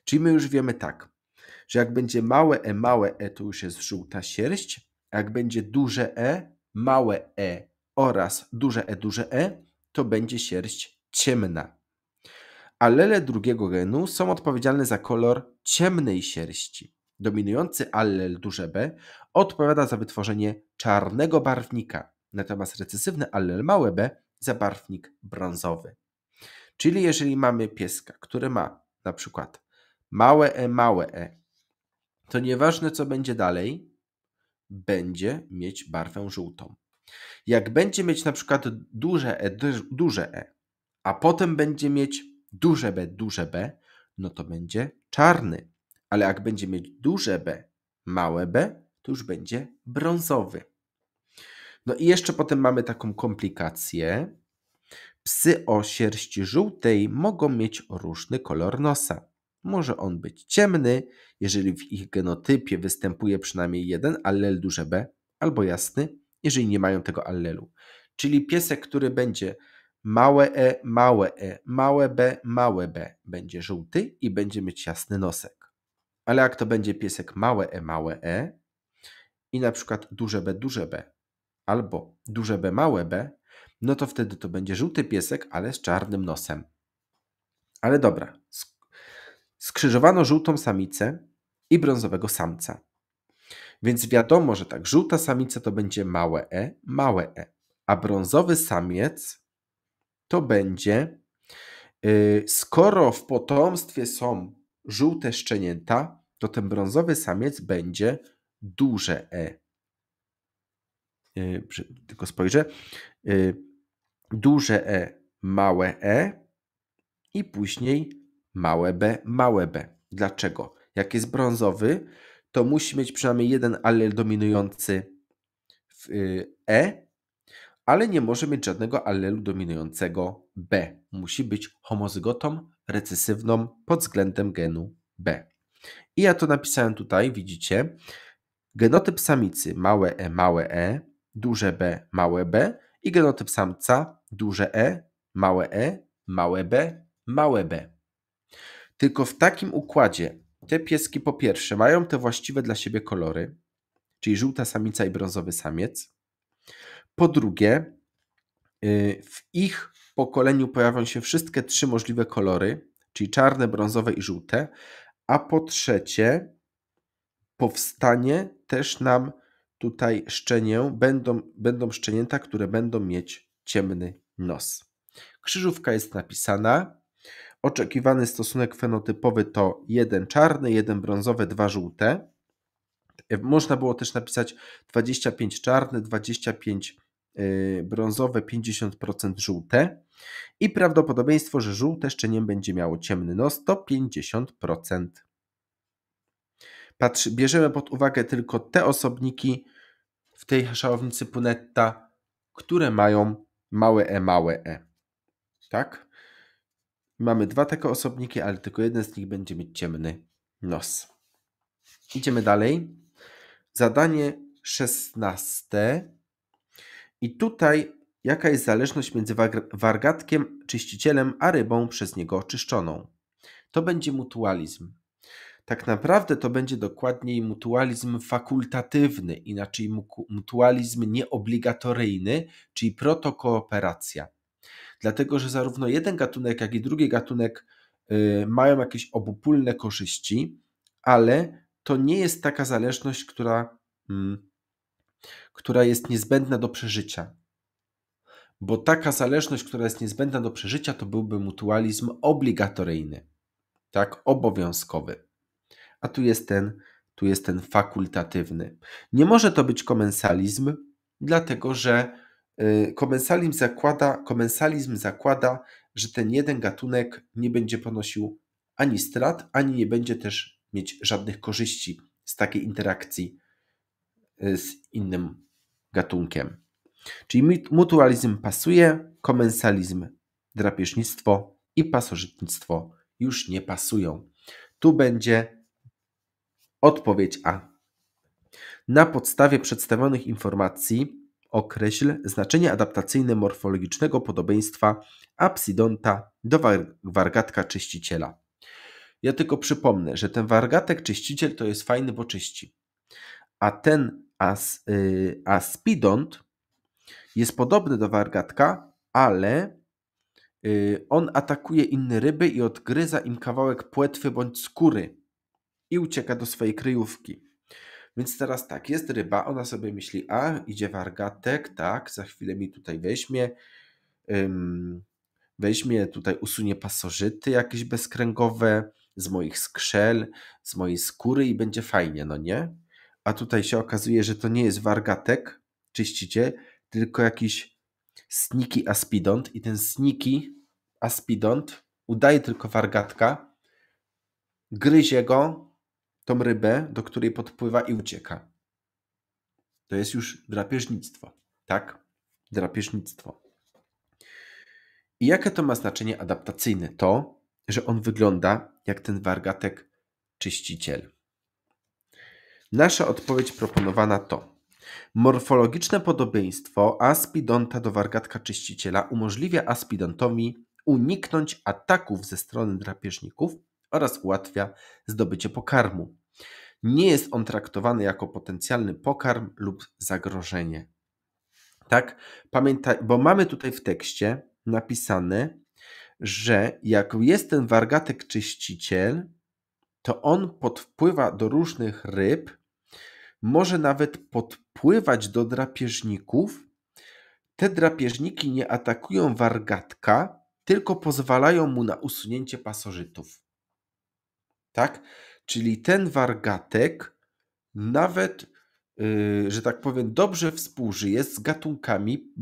Czyli my już wiemy tak, że jak będzie małe e, małe e to już jest żółta sierść, a jak będzie duże e, małe e oraz duże e, duże e, to będzie sierść ciemna. Alele drugiego genu są odpowiedzialne za kolor ciemnej sierści. Dominujący allel duże B odpowiada za wytworzenie czarnego barwnika, natomiast recesywny allel małe b za barwnik brązowy. Czyli jeżeli mamy pieska, który ma na przykład małe e, małe e, to nieważne co będzie dalej, będzie mieć barwę żółtą. Jak będzie mieć na przykład duże e, duże e, a potem będzie mieć duże b, duże b, no to będzie czarny ale jak będzie mieć duże B, małe B, to już będzie brązowy. No i jeszcze potem mamy taką komplikację. Psy o sierści żółtej mogą mieć różny kolor nosa. Może on być ciemny, jeżeli w ich genotypie występuje przynajmniej jeden allel duże B, albo jasny, jeżeli nie mają tego allelu. Czyli piesek, który będzie małe E, małe E, małe B, małe B, będzie żółty i będzie mieć jasny nosek ale jak to będzie piesek małe e, małe e i na przykład duże b, duże b albo duże b, małe b, no to wtedy to będzie żółty piesek, ale z czarnym nosem. Ale dobra, skrzyżowano żółtą samicę i brązowego samca. Więc wiadomo, że tak, żółta samica to będzie małe e, małe e, a brązowy samiec to będzie, yy, skoro w potomstwie są żółte szczenięta, to ten brązowy samiec będzie duże E. Y, tylko spojrzę. Y, duże E, małe E i później małe B, małe B. Dlaczego? Jak jest brązowy, to musi mieć przynajmniej jeden alel dominujący w y, E, ale nie może mieć żadnego allelu dominującego B. Musi być homozygotą recesywną pod względem genu B. I ja to napisałem tutaj, widzicie. Genotyp samicy małe e, małe e, duże b, małe b i genotyp samca duże e, małe e, małe b, małe b. Tylko w takim układzie te pieski po pierwsze mają te właściwe dla siebie kolory, czyli żółta samica i brązowy samiec. Po drugie, y, w ich pokoleniu pojawią się wszystkie trzy możliwe kolory, czyli czarne, brązowe i żółte, a po trzecie powstanie też nam tutaj szczenię, będą, będą szczenięta, które będą mieć ciemny nos. Krzyżówka jest napisana. Oczekiwany stosunek fenotypowy to jeden czarny, jeden brązowy, dwa żółte. E, można było też napisać 25 czarne, 25 brązowe, 50% żółte. I prawdopodobieństwo, że żółte szczenię będzie miało ciemny nos to 50%. Patrz, bierzemy pod uwagę tylko te osobniki w tej szałownicy Punetta, które mają małe e, małe e. Tak? Mamy dwa takie osobniki, ale tylko jeden z nich będzie mieć ciemny nos. Idziemy dalej. Zadanie szesnaste. I tutaj jaka jest zależność między wargatkiem, czyścicielem, a rybą przez niego oczyszczoną. To będzie mutualizm. Tak naprawdę to będzie dokładniej mutualizm fakultatywny, inaczej mutualizm nieobligatoryjny, czyli protokooperacja. Dlatego, że zarówno jeden gatunek, jak i drugi gatunek y, mają jakieś obopólne korzyści, ale to nie jest taka zależność, która, mm, która jest niezbędna do przeżycia bo taka zależność, która jest niezbędna do przeżycia, to byłby mutualizm obligatoryjny, tak, obowiązkowy. A tu jest ten, tu jest ten fakultatywny. Nie może to być komensalizm, dlatego że y, komensalizm zakłada, komensalizm zakłada, że ten jeden gatunek nie będzie ponosił ani strat, ani nie będzie też mieć żadnych korzyści z takiej interakcji y, z innym gatunkiem. Czyli mutualizm pasuje, komensalizm, drapieżnictwo i pasożytnictwo już nie pasują. Tu będzie odpowiedź A. Na podstawie przedstawionych informacji określ znaczenie adaptacyjne morfologicznego podobieństwa apsidonta do wargatka czyściciela. Ja tylko przypomnę, że ten wargatek czyściciel to jest fajny, bo czyści. A ten as, y, aspidont jest podobny do wargatka, ale y, on atakuje inne ryby i odgryza im kawałek płetwy bądź skóry i ucieka do swojej kryjówki. Więc teraz tak, jest ryba, ona sobie myśli, a idzie wargatek, tak, za chwilę mi tutaj weźmie, um, weźmie tutaj, usunie pasożyty jakieś bezkręgowe z moich skrzel, z mojej skóry i będzie fajnie, no nie? A tutaj się okazuje, że to nie jest wargatek, czyścicie, tylko jakiś sniki aspidont i ten sniki aspidont udaje tylko wargatka, gryzie go, tą rybę, do której podpływa i ucieka. To jest już drapieżnictwo, tak? Drapieżnictwo. I jakie to ma znaczenie adaptacyjne? To, że on wygląda jak ten wargatek czyściciel. Nasza odpowiedź proponowana to Morfologiczne podobieństwo aspidonta do wargatka czyściciela umożliwia aspidontowi uniknąć ataków ze strony drapieżników oraz ułatwia zdobycie pokarmu. Nie jest on traktowany jako potencjalny pokarm lub zagrożenie. Tak? Pamiętaj, bo mamy tutaj w tekście napisane, że jak jest ten wargatek czyściciel, to on podpływa do różnych ryb, może nawet podpływać do drapieżników. Te drapieżniki nie atakują wargatka, tylko pozwalają mu na usunięcie pasożytów. Tak? Czyli ten wargatek nawet, yy, że tak powiem, dobrze współżyje z gatunkami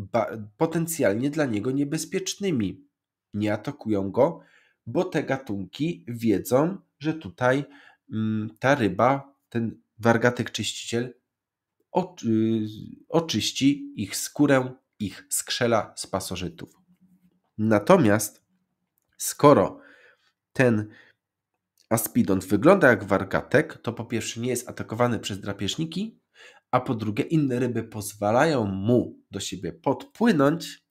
potencjalnie dla niego niebezpiecznymi. Nie atakują go, bo te gatunki wiedzą, że tutaj yy, ta ryba, ten wargatek czyściciel oczyści ich skórę, ich skrzela z pasożytów. Natomiast skoro ten aspidont wygląda jak wargatek, to po pierwsze nie jest atakowany przez drapieżniki, a po drugie inne ryby pozwalają mu do siebie podpłynąć,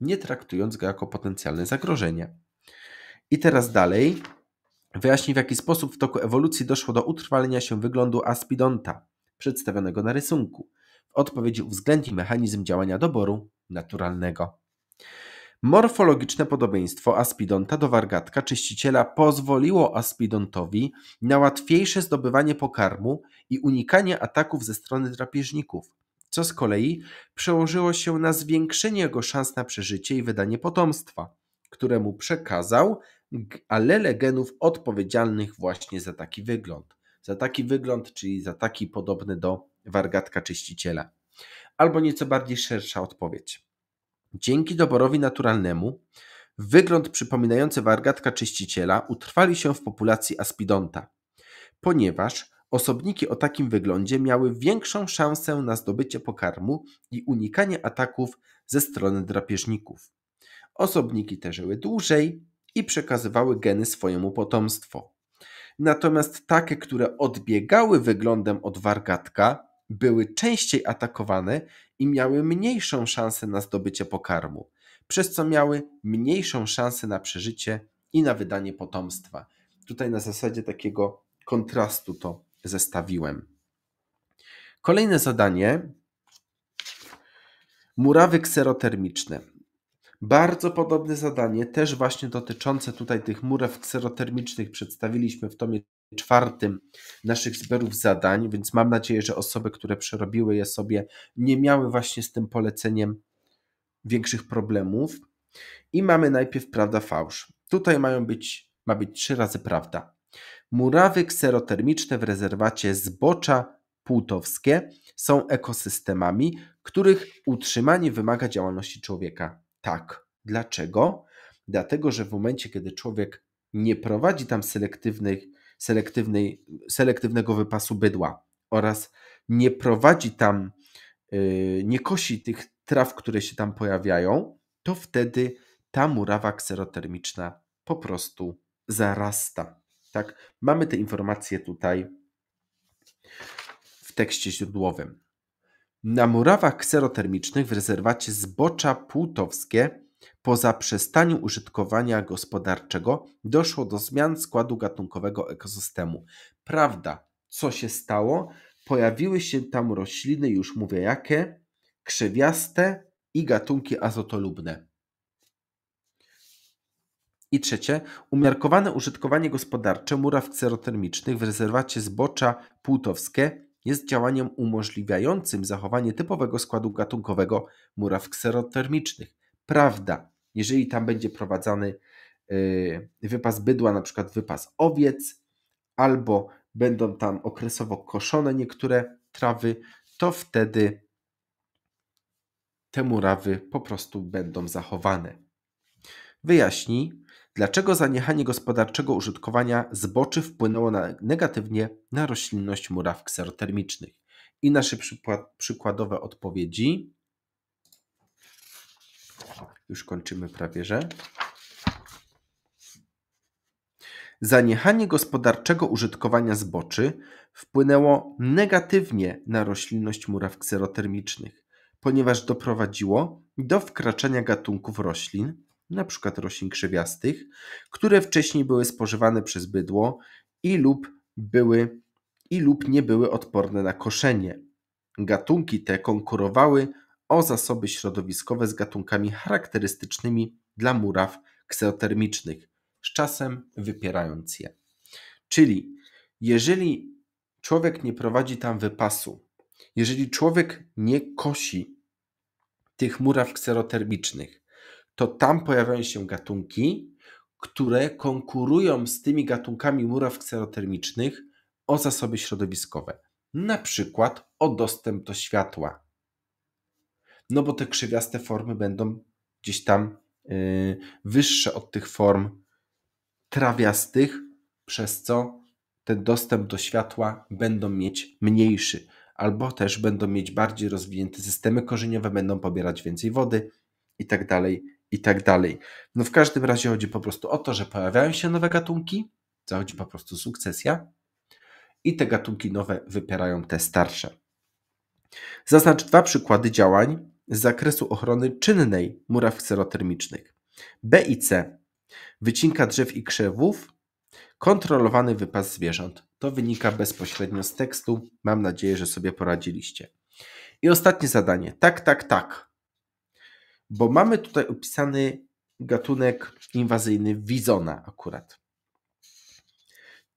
nie traktując go jako potencjalne zagrożenie. I teraz dalej wyjaśni w jaki sposób w toku ewolucji doszło do utrwalenia się wyglądu aspidonta przedstawionego na rysunku. W odpowiedzi uwzględni mechanizm działania doboru naturalnego. Morfologiczne podobieństwo aspidonta do wargatka czyściciela pozwoliło aspidontowi na łatwiejsze zdobywanie pokarmu i unikanie ataków ze strony drapieżników, co z kolei przełożyło się na zwiększenie jego szans na przeżycie i wydanie potomstwa, któremu przekazał alele genów odpowiedzialnych właśnie za taki wygląd. Za taki wygląd, czyli za taki podobny do wargatka czyściciela. Albo nieco bardziej szersza odpowiedź. Dzięki doborowi naturalnemu wygląd przypominający wargatka czyściciela utrwali się w populacji aspidonta, ponieważ osobniki o takim wyglądzie miały większą szansę na zdobycie pokarmu i unikanie ataków ze strony drapieżników. Osobniki te żyły dłużej, i przekazywały geny swojemu potomstwo. Natomiast takie, które odbiegały wyglądem od wargatka, były częściej atakowane i miały mniejszą szansę na zdobycie pokarmu, przez co miały mniejszą szansę na przeżycie i na wydanie potomstwa. Tutaj na zasadzie takiego kontrastu to zestawiłem. Kolejne zadanie. Murawy kserotermiczne. Bardzo podobne zadanie, też właśnie dotyczące tutaj tych murów kserotermicznych, przedstawiliśmy w tomie czwartym naszych zbiorów zadań, więc mam nadzieję, że osoby, które przerobiły je sobie, nie miały właśnie z tym poleceniem większych problemów. I mamy najpierw prawda-fałsz. Tutaj mają być, ma być trzy razy prawda. Murawy kserotermiczne w rezerwacie Zbocza Płutowskie są ekosystemami, których utrzymanie wymaga działalności człowieka tak. Dlaczego? Dlatego, że w momencie, kiedy człowiek nie prowadzi tam selektywnej, selektywnej, selektywnego wypasu bydła oraz nie prowadzi tam, y, nie kosi tych traw, które się tam pojawiają, to wtedy ta murawa kserotermiczna po prostu zarasta. Tak? Mamy te informacje tutaj w tekście źródłowym. Na murawach kserotermicznych w rezerwacie Zbocza Płutowskie po zaprzestaniu użytkowania gospodarczego doszło do zmian składu gatunkowego ekosystemu. Prawda, co się stało? Pojawiły się tam rośliny, już mówię jakie, krzewiaste i gatunki azotolubne. I trzecie, umiarkowane użytkowanie gospodarcze muraw kserotermicznych w rezerwacie Zbocza Płutowskie jest działaniem umożliwiającym zachowanie typowego składu gatunkowego muraw kserotermicznych. Prawda, jeżeli tam będzie prowadzany y, wypas bydła, na przykład wypas owiec, albo będą tam okresowo koszone niektóre trawy, to wtedy te murawy po prostu będą zachowane. Wyjaśni, Dlaczego zaniechanie gospodarczego użytkowania zboczy wpłynęło na, negatywnie na roślinność muraw kserotermicznych? I nasze przykład, przykładowe odpowiedzi. Już kończymy prawie, że. Zaniechanie gospodarczego użytkowania zboczy wpłynęło negatywnie na roślinność muraw kserotermicznych, ponieważ doprowadziło do wkraczania gatunków roślin np. roślin krzewiastych, które wcześniej były spożywane przez bydło i lub były i lub nie były odporne na koszenie. Gatunki te konkurowały o zasoby środowiskowe z gatunkami charakterystycznymi dla muraw kseotermicznych, z czasem wypierając je. Czyli jeżeli człowiek nie prowadzi tam wypasu, jeżeli człowiek nie kosi tych muraw kserotermicznych, to tam pojawiają się gatunki, które konkurują z tymi gatunkami muraw kserotermicznych o zasoby środowiskowe, na przykład o dostęp do światła. No bo te krzywiaste formy będą gdzieś tam yy, wyższe od tych form trawiastych, przez co ten dostęp do światła będą mieć mniejszy, albo też będą mieć bardziej rozwinięte systemy korzeniowe, będą pobierać więcej wody i tak dalej, i tak dalej. No w każdym razie chodzi po prostu o to, że pojawiają się nowe gatunki, zachodzi po prostu sukcesja i te gatunki nowe wypierają te starsze. Zaznacz dwa przykłady działań z zakresu ochrony czynnej muraw serotermicznych. B i C. Wycinka drzew i krzewów, kontrolowany wypas zwierząt. To wynika bezpośrednio z tekstu. Mam nadzieję, że sobie poradziliście. I ostatnie zadanie. Tak, tak, tak bo mamy tutaj opisany gatunek inwazyjny wizona akurat.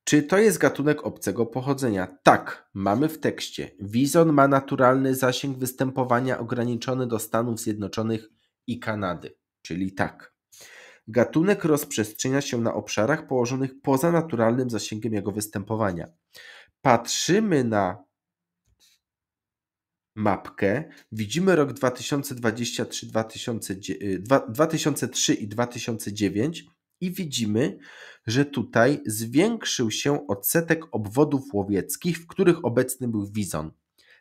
Czy to jest gatunek obcego pochodzenia? Tak, mamy w tekście. Wizon ma naturalny zasięg występowania ograniczony do Stanów Zjednoczonych i Kanady, czyli tak. Gatunek rozprzestrzenia się na obszarach położonych poza naturalnym zasięgiem jego występowania. Patrzymy na mapkę, widzimy rok 2023, 2003 y, i 2009 i widzimy, że tutaj zwiększył się odsetek obwodów łowieckich, w których obecny był wizon.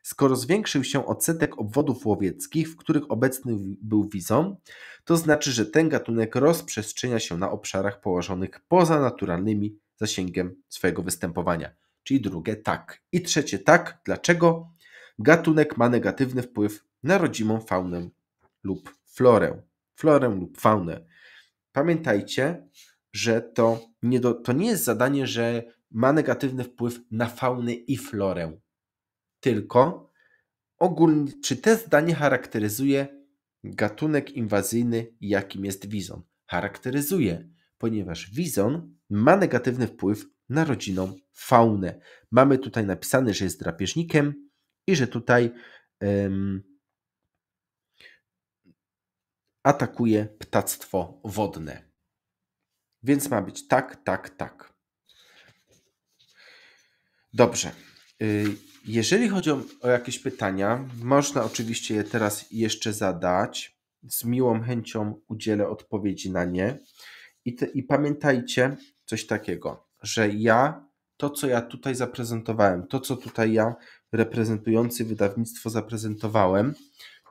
Skoro zwiększył się odsetek obwodów łowieckich, w których obecny był wizon, to znaczy, że ten gatunek rozprzestrzenia się na obszarach położonych poza naturalnymi zasięgiem swojego występowania. Czyli drugie tak. I trzecie tak. Dlaczego? Gatunek ma negatywny wpływ na rodzimą faunę lub florę. Florę lub faunę. Pamiętajcie, że to nie, do, to nie jest zadanie, że ma negatywny wpływ na faunę i florę. Tylko ogólnie, czy te zdanie charakteryzuje gatunek inwazyjny, jakim jest wizon? Charakteryzuje, ponieważ wizon ma negatywny wpływ na rodziną faunę. Mamy tutaj napisane, że jest drapieżnikiem, i że tutaj um, atakuje ptactwo wodne. Więc ma być tak, tak, tak. Dobrze. Y, jeżeli chodzi o, jakieś pytania, można oczywiście je teraz jeszcze zadać. Z miłą chęcią udzielę odpowiedzi na nie. I, te, I pamiętajcie coś takiego, że ja to, co ja tutaj zaprezentowałem, to, co tutaj ja reprezentujący wydawnictwo zaprezentowałem,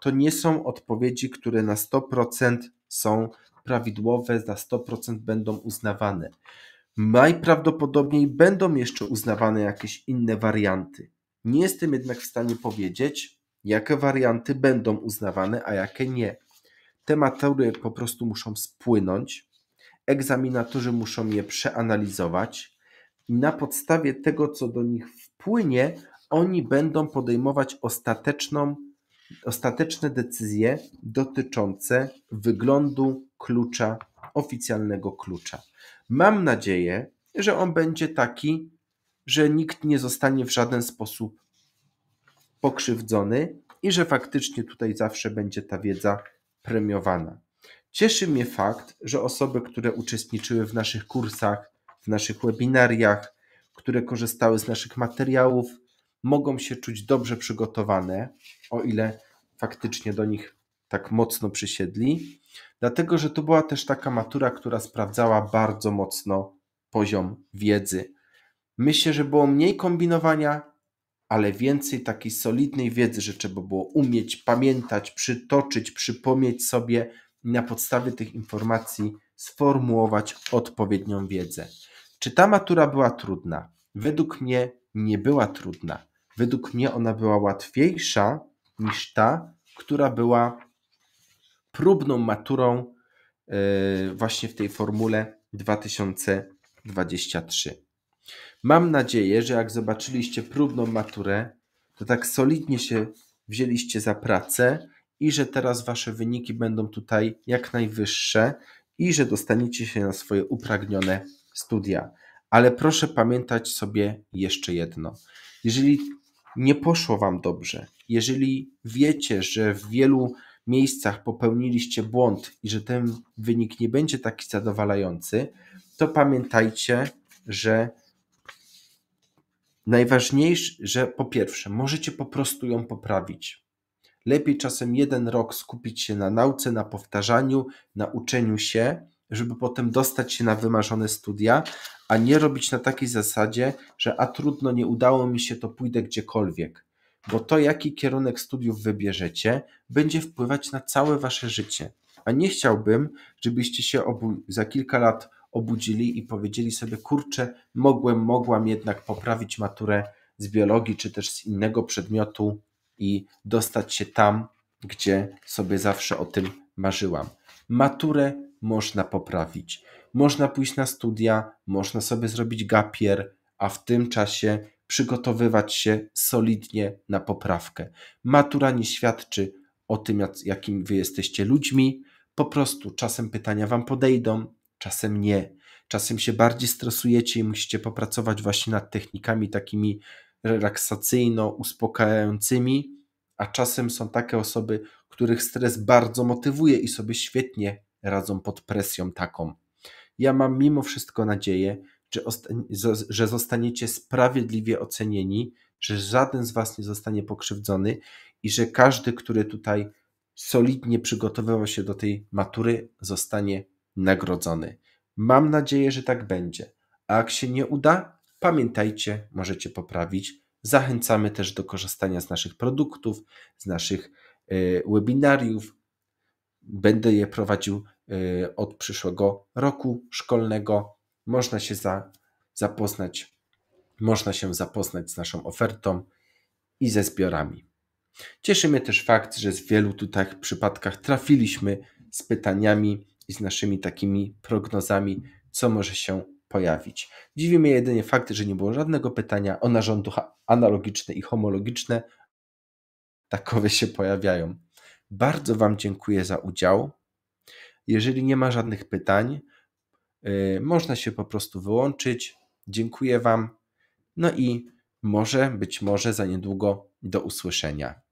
to nie są odpowiedzi, które na 100% są prawidłowe, na 100% będą uznawane. Najprawdopodobniej będą jeszcze uznawane jakieś inne warianty. Nie jestem jednak w stanie powiedzieć, jakie warianty będą uznawane, a jakie nie. Te materie po prostu muszą spłynąć, egzaminatorzy muszą je przeanalizować i na podstawie tego, co do nich wpłynie, oni będą podejmować ostateczną, ostateczne decyzje dotyczące wyglądu klucza, oficjalnego klucza. Mam nadzieję, że on będzie taki, że nikt nie zostanie w żaden sposób pokrzywdzony i że faktycznie tutaj zawsze będzie ta wiedza premiowana. Cieszy mnie fakt, że osoby, które uczestniczyły w naszych kursach, w naszych webinariach, które korzystały z naszych materiałów, mogą się czuć dobrze przygotowane, o ile faktycznie do nich tak mocno przysiedli, dlatego że to była też taka matura, która sprawdzała bardzo mocno poziom wiedzy. Myślę, że było mniej kombinowania, ale więcej takiej solidnej wiedzy, że trzeba było umieć, pamiętać, przytoczyć, przypomnieć sobie i na podstawie tych informacji sformułować odpowiednią wiedzę. Czy ta matura była trudna? Według mnie nie była trudna. Według mnie ona była łatwiejsza niż ta, która była próbną maturą e, właśnie w tej formule 2023. Mam nadzieję, że jak zobaczyliście próbną maturę, to tak solidnie się wzięliście za pracę i że teraz wasze wyniki będą tutaj jak najwyższe i że dostaniecie się na swoje upragnione studia. Ale proszę pamiętać sobie jeszcze jedno. Jeżeli nie poszło Wam dobrze, jeżeli wiecie, że w wielu miejscach popełniliście błąd i że ten wynik nie będzie taki zadowalający, to pamiętajcie, że najważniejsze, że po pierwsze, możecie po prostu ją poprawić. Lepiej czasem jeden rok skupić się na nauce, na powtarzaniu, na uczeniu się, żeby potem dostać się na wymarzone studia, a nie robić na takiej zasadzie, że a trudno, nie udało mi się, to pójdę gdziekolwiek. Bo to, jaki kierunek studiów wybierzecie, będzie wpływać na całe wasze życie. A nie chciałbym, żebyście się obu- za kilka lat obudzili i powiedzieli sobie: Kurczę, mogłem, mogłam jednak poprawić maturę z biologii czy też z innego przedmiotu i dostać się tam, gdzie sobie zawsze o tym marzyłam. Maturę można poprawić. Można pójść na studia, można sobie zrobić gapier, a w tym czasie przygotowywać się solidnie na poprawkę. Matura nie świadczy o tym, jakim wy jesteście ludźmi. Po prostu czasem pytania wam podejdą, czasem nie. Czasem się bardziej stresujecie i musicie popracować właśnie nad technikami takimi relaksacyjno-uspokajającymi, a czasem są takie osoby, których stres bardzo motywuje i sobie świetnie radzą pod presją taką. Ja mam mimo wszystko nadzieję, że, zostaniecie sprawiedliwie ocenieni, że żaden z Was nie zostanie pokrzywdzony i że każdy, który tutaj solidnie przygotowywał się do tej matury, zostanie nagrodzony. Mam nadzieję, że tak będzie. A jak się nie uda, pamiętajcie, możecie poprawić. Zachęcamy też do korzystania z naszych produktów, z naszych e, webinariów, Będę je prowadził e, od przyszłego roku szkolnego. Można się za, zapoznać, można się zapoznać z naszą ofertą i ze zbiorami. Cieszy mnie też fakt, że w wielu tutaj przypadkach trafiliśmy z pytaniami i z naszymi takimi prognozami, co może się pojawić. Dziwi mnie jedynie fakt, że nie było żadnego pytania o narządy analogiczne i homologiczne. Takowe się pojawiają. Bardzo Wam dziękuję za udział. Jeżeli nie ma żadnych pytań, y, można się po prostu wyłączyć. Dziękuję Wam. No i może, być może za niedługo do usłyszenia.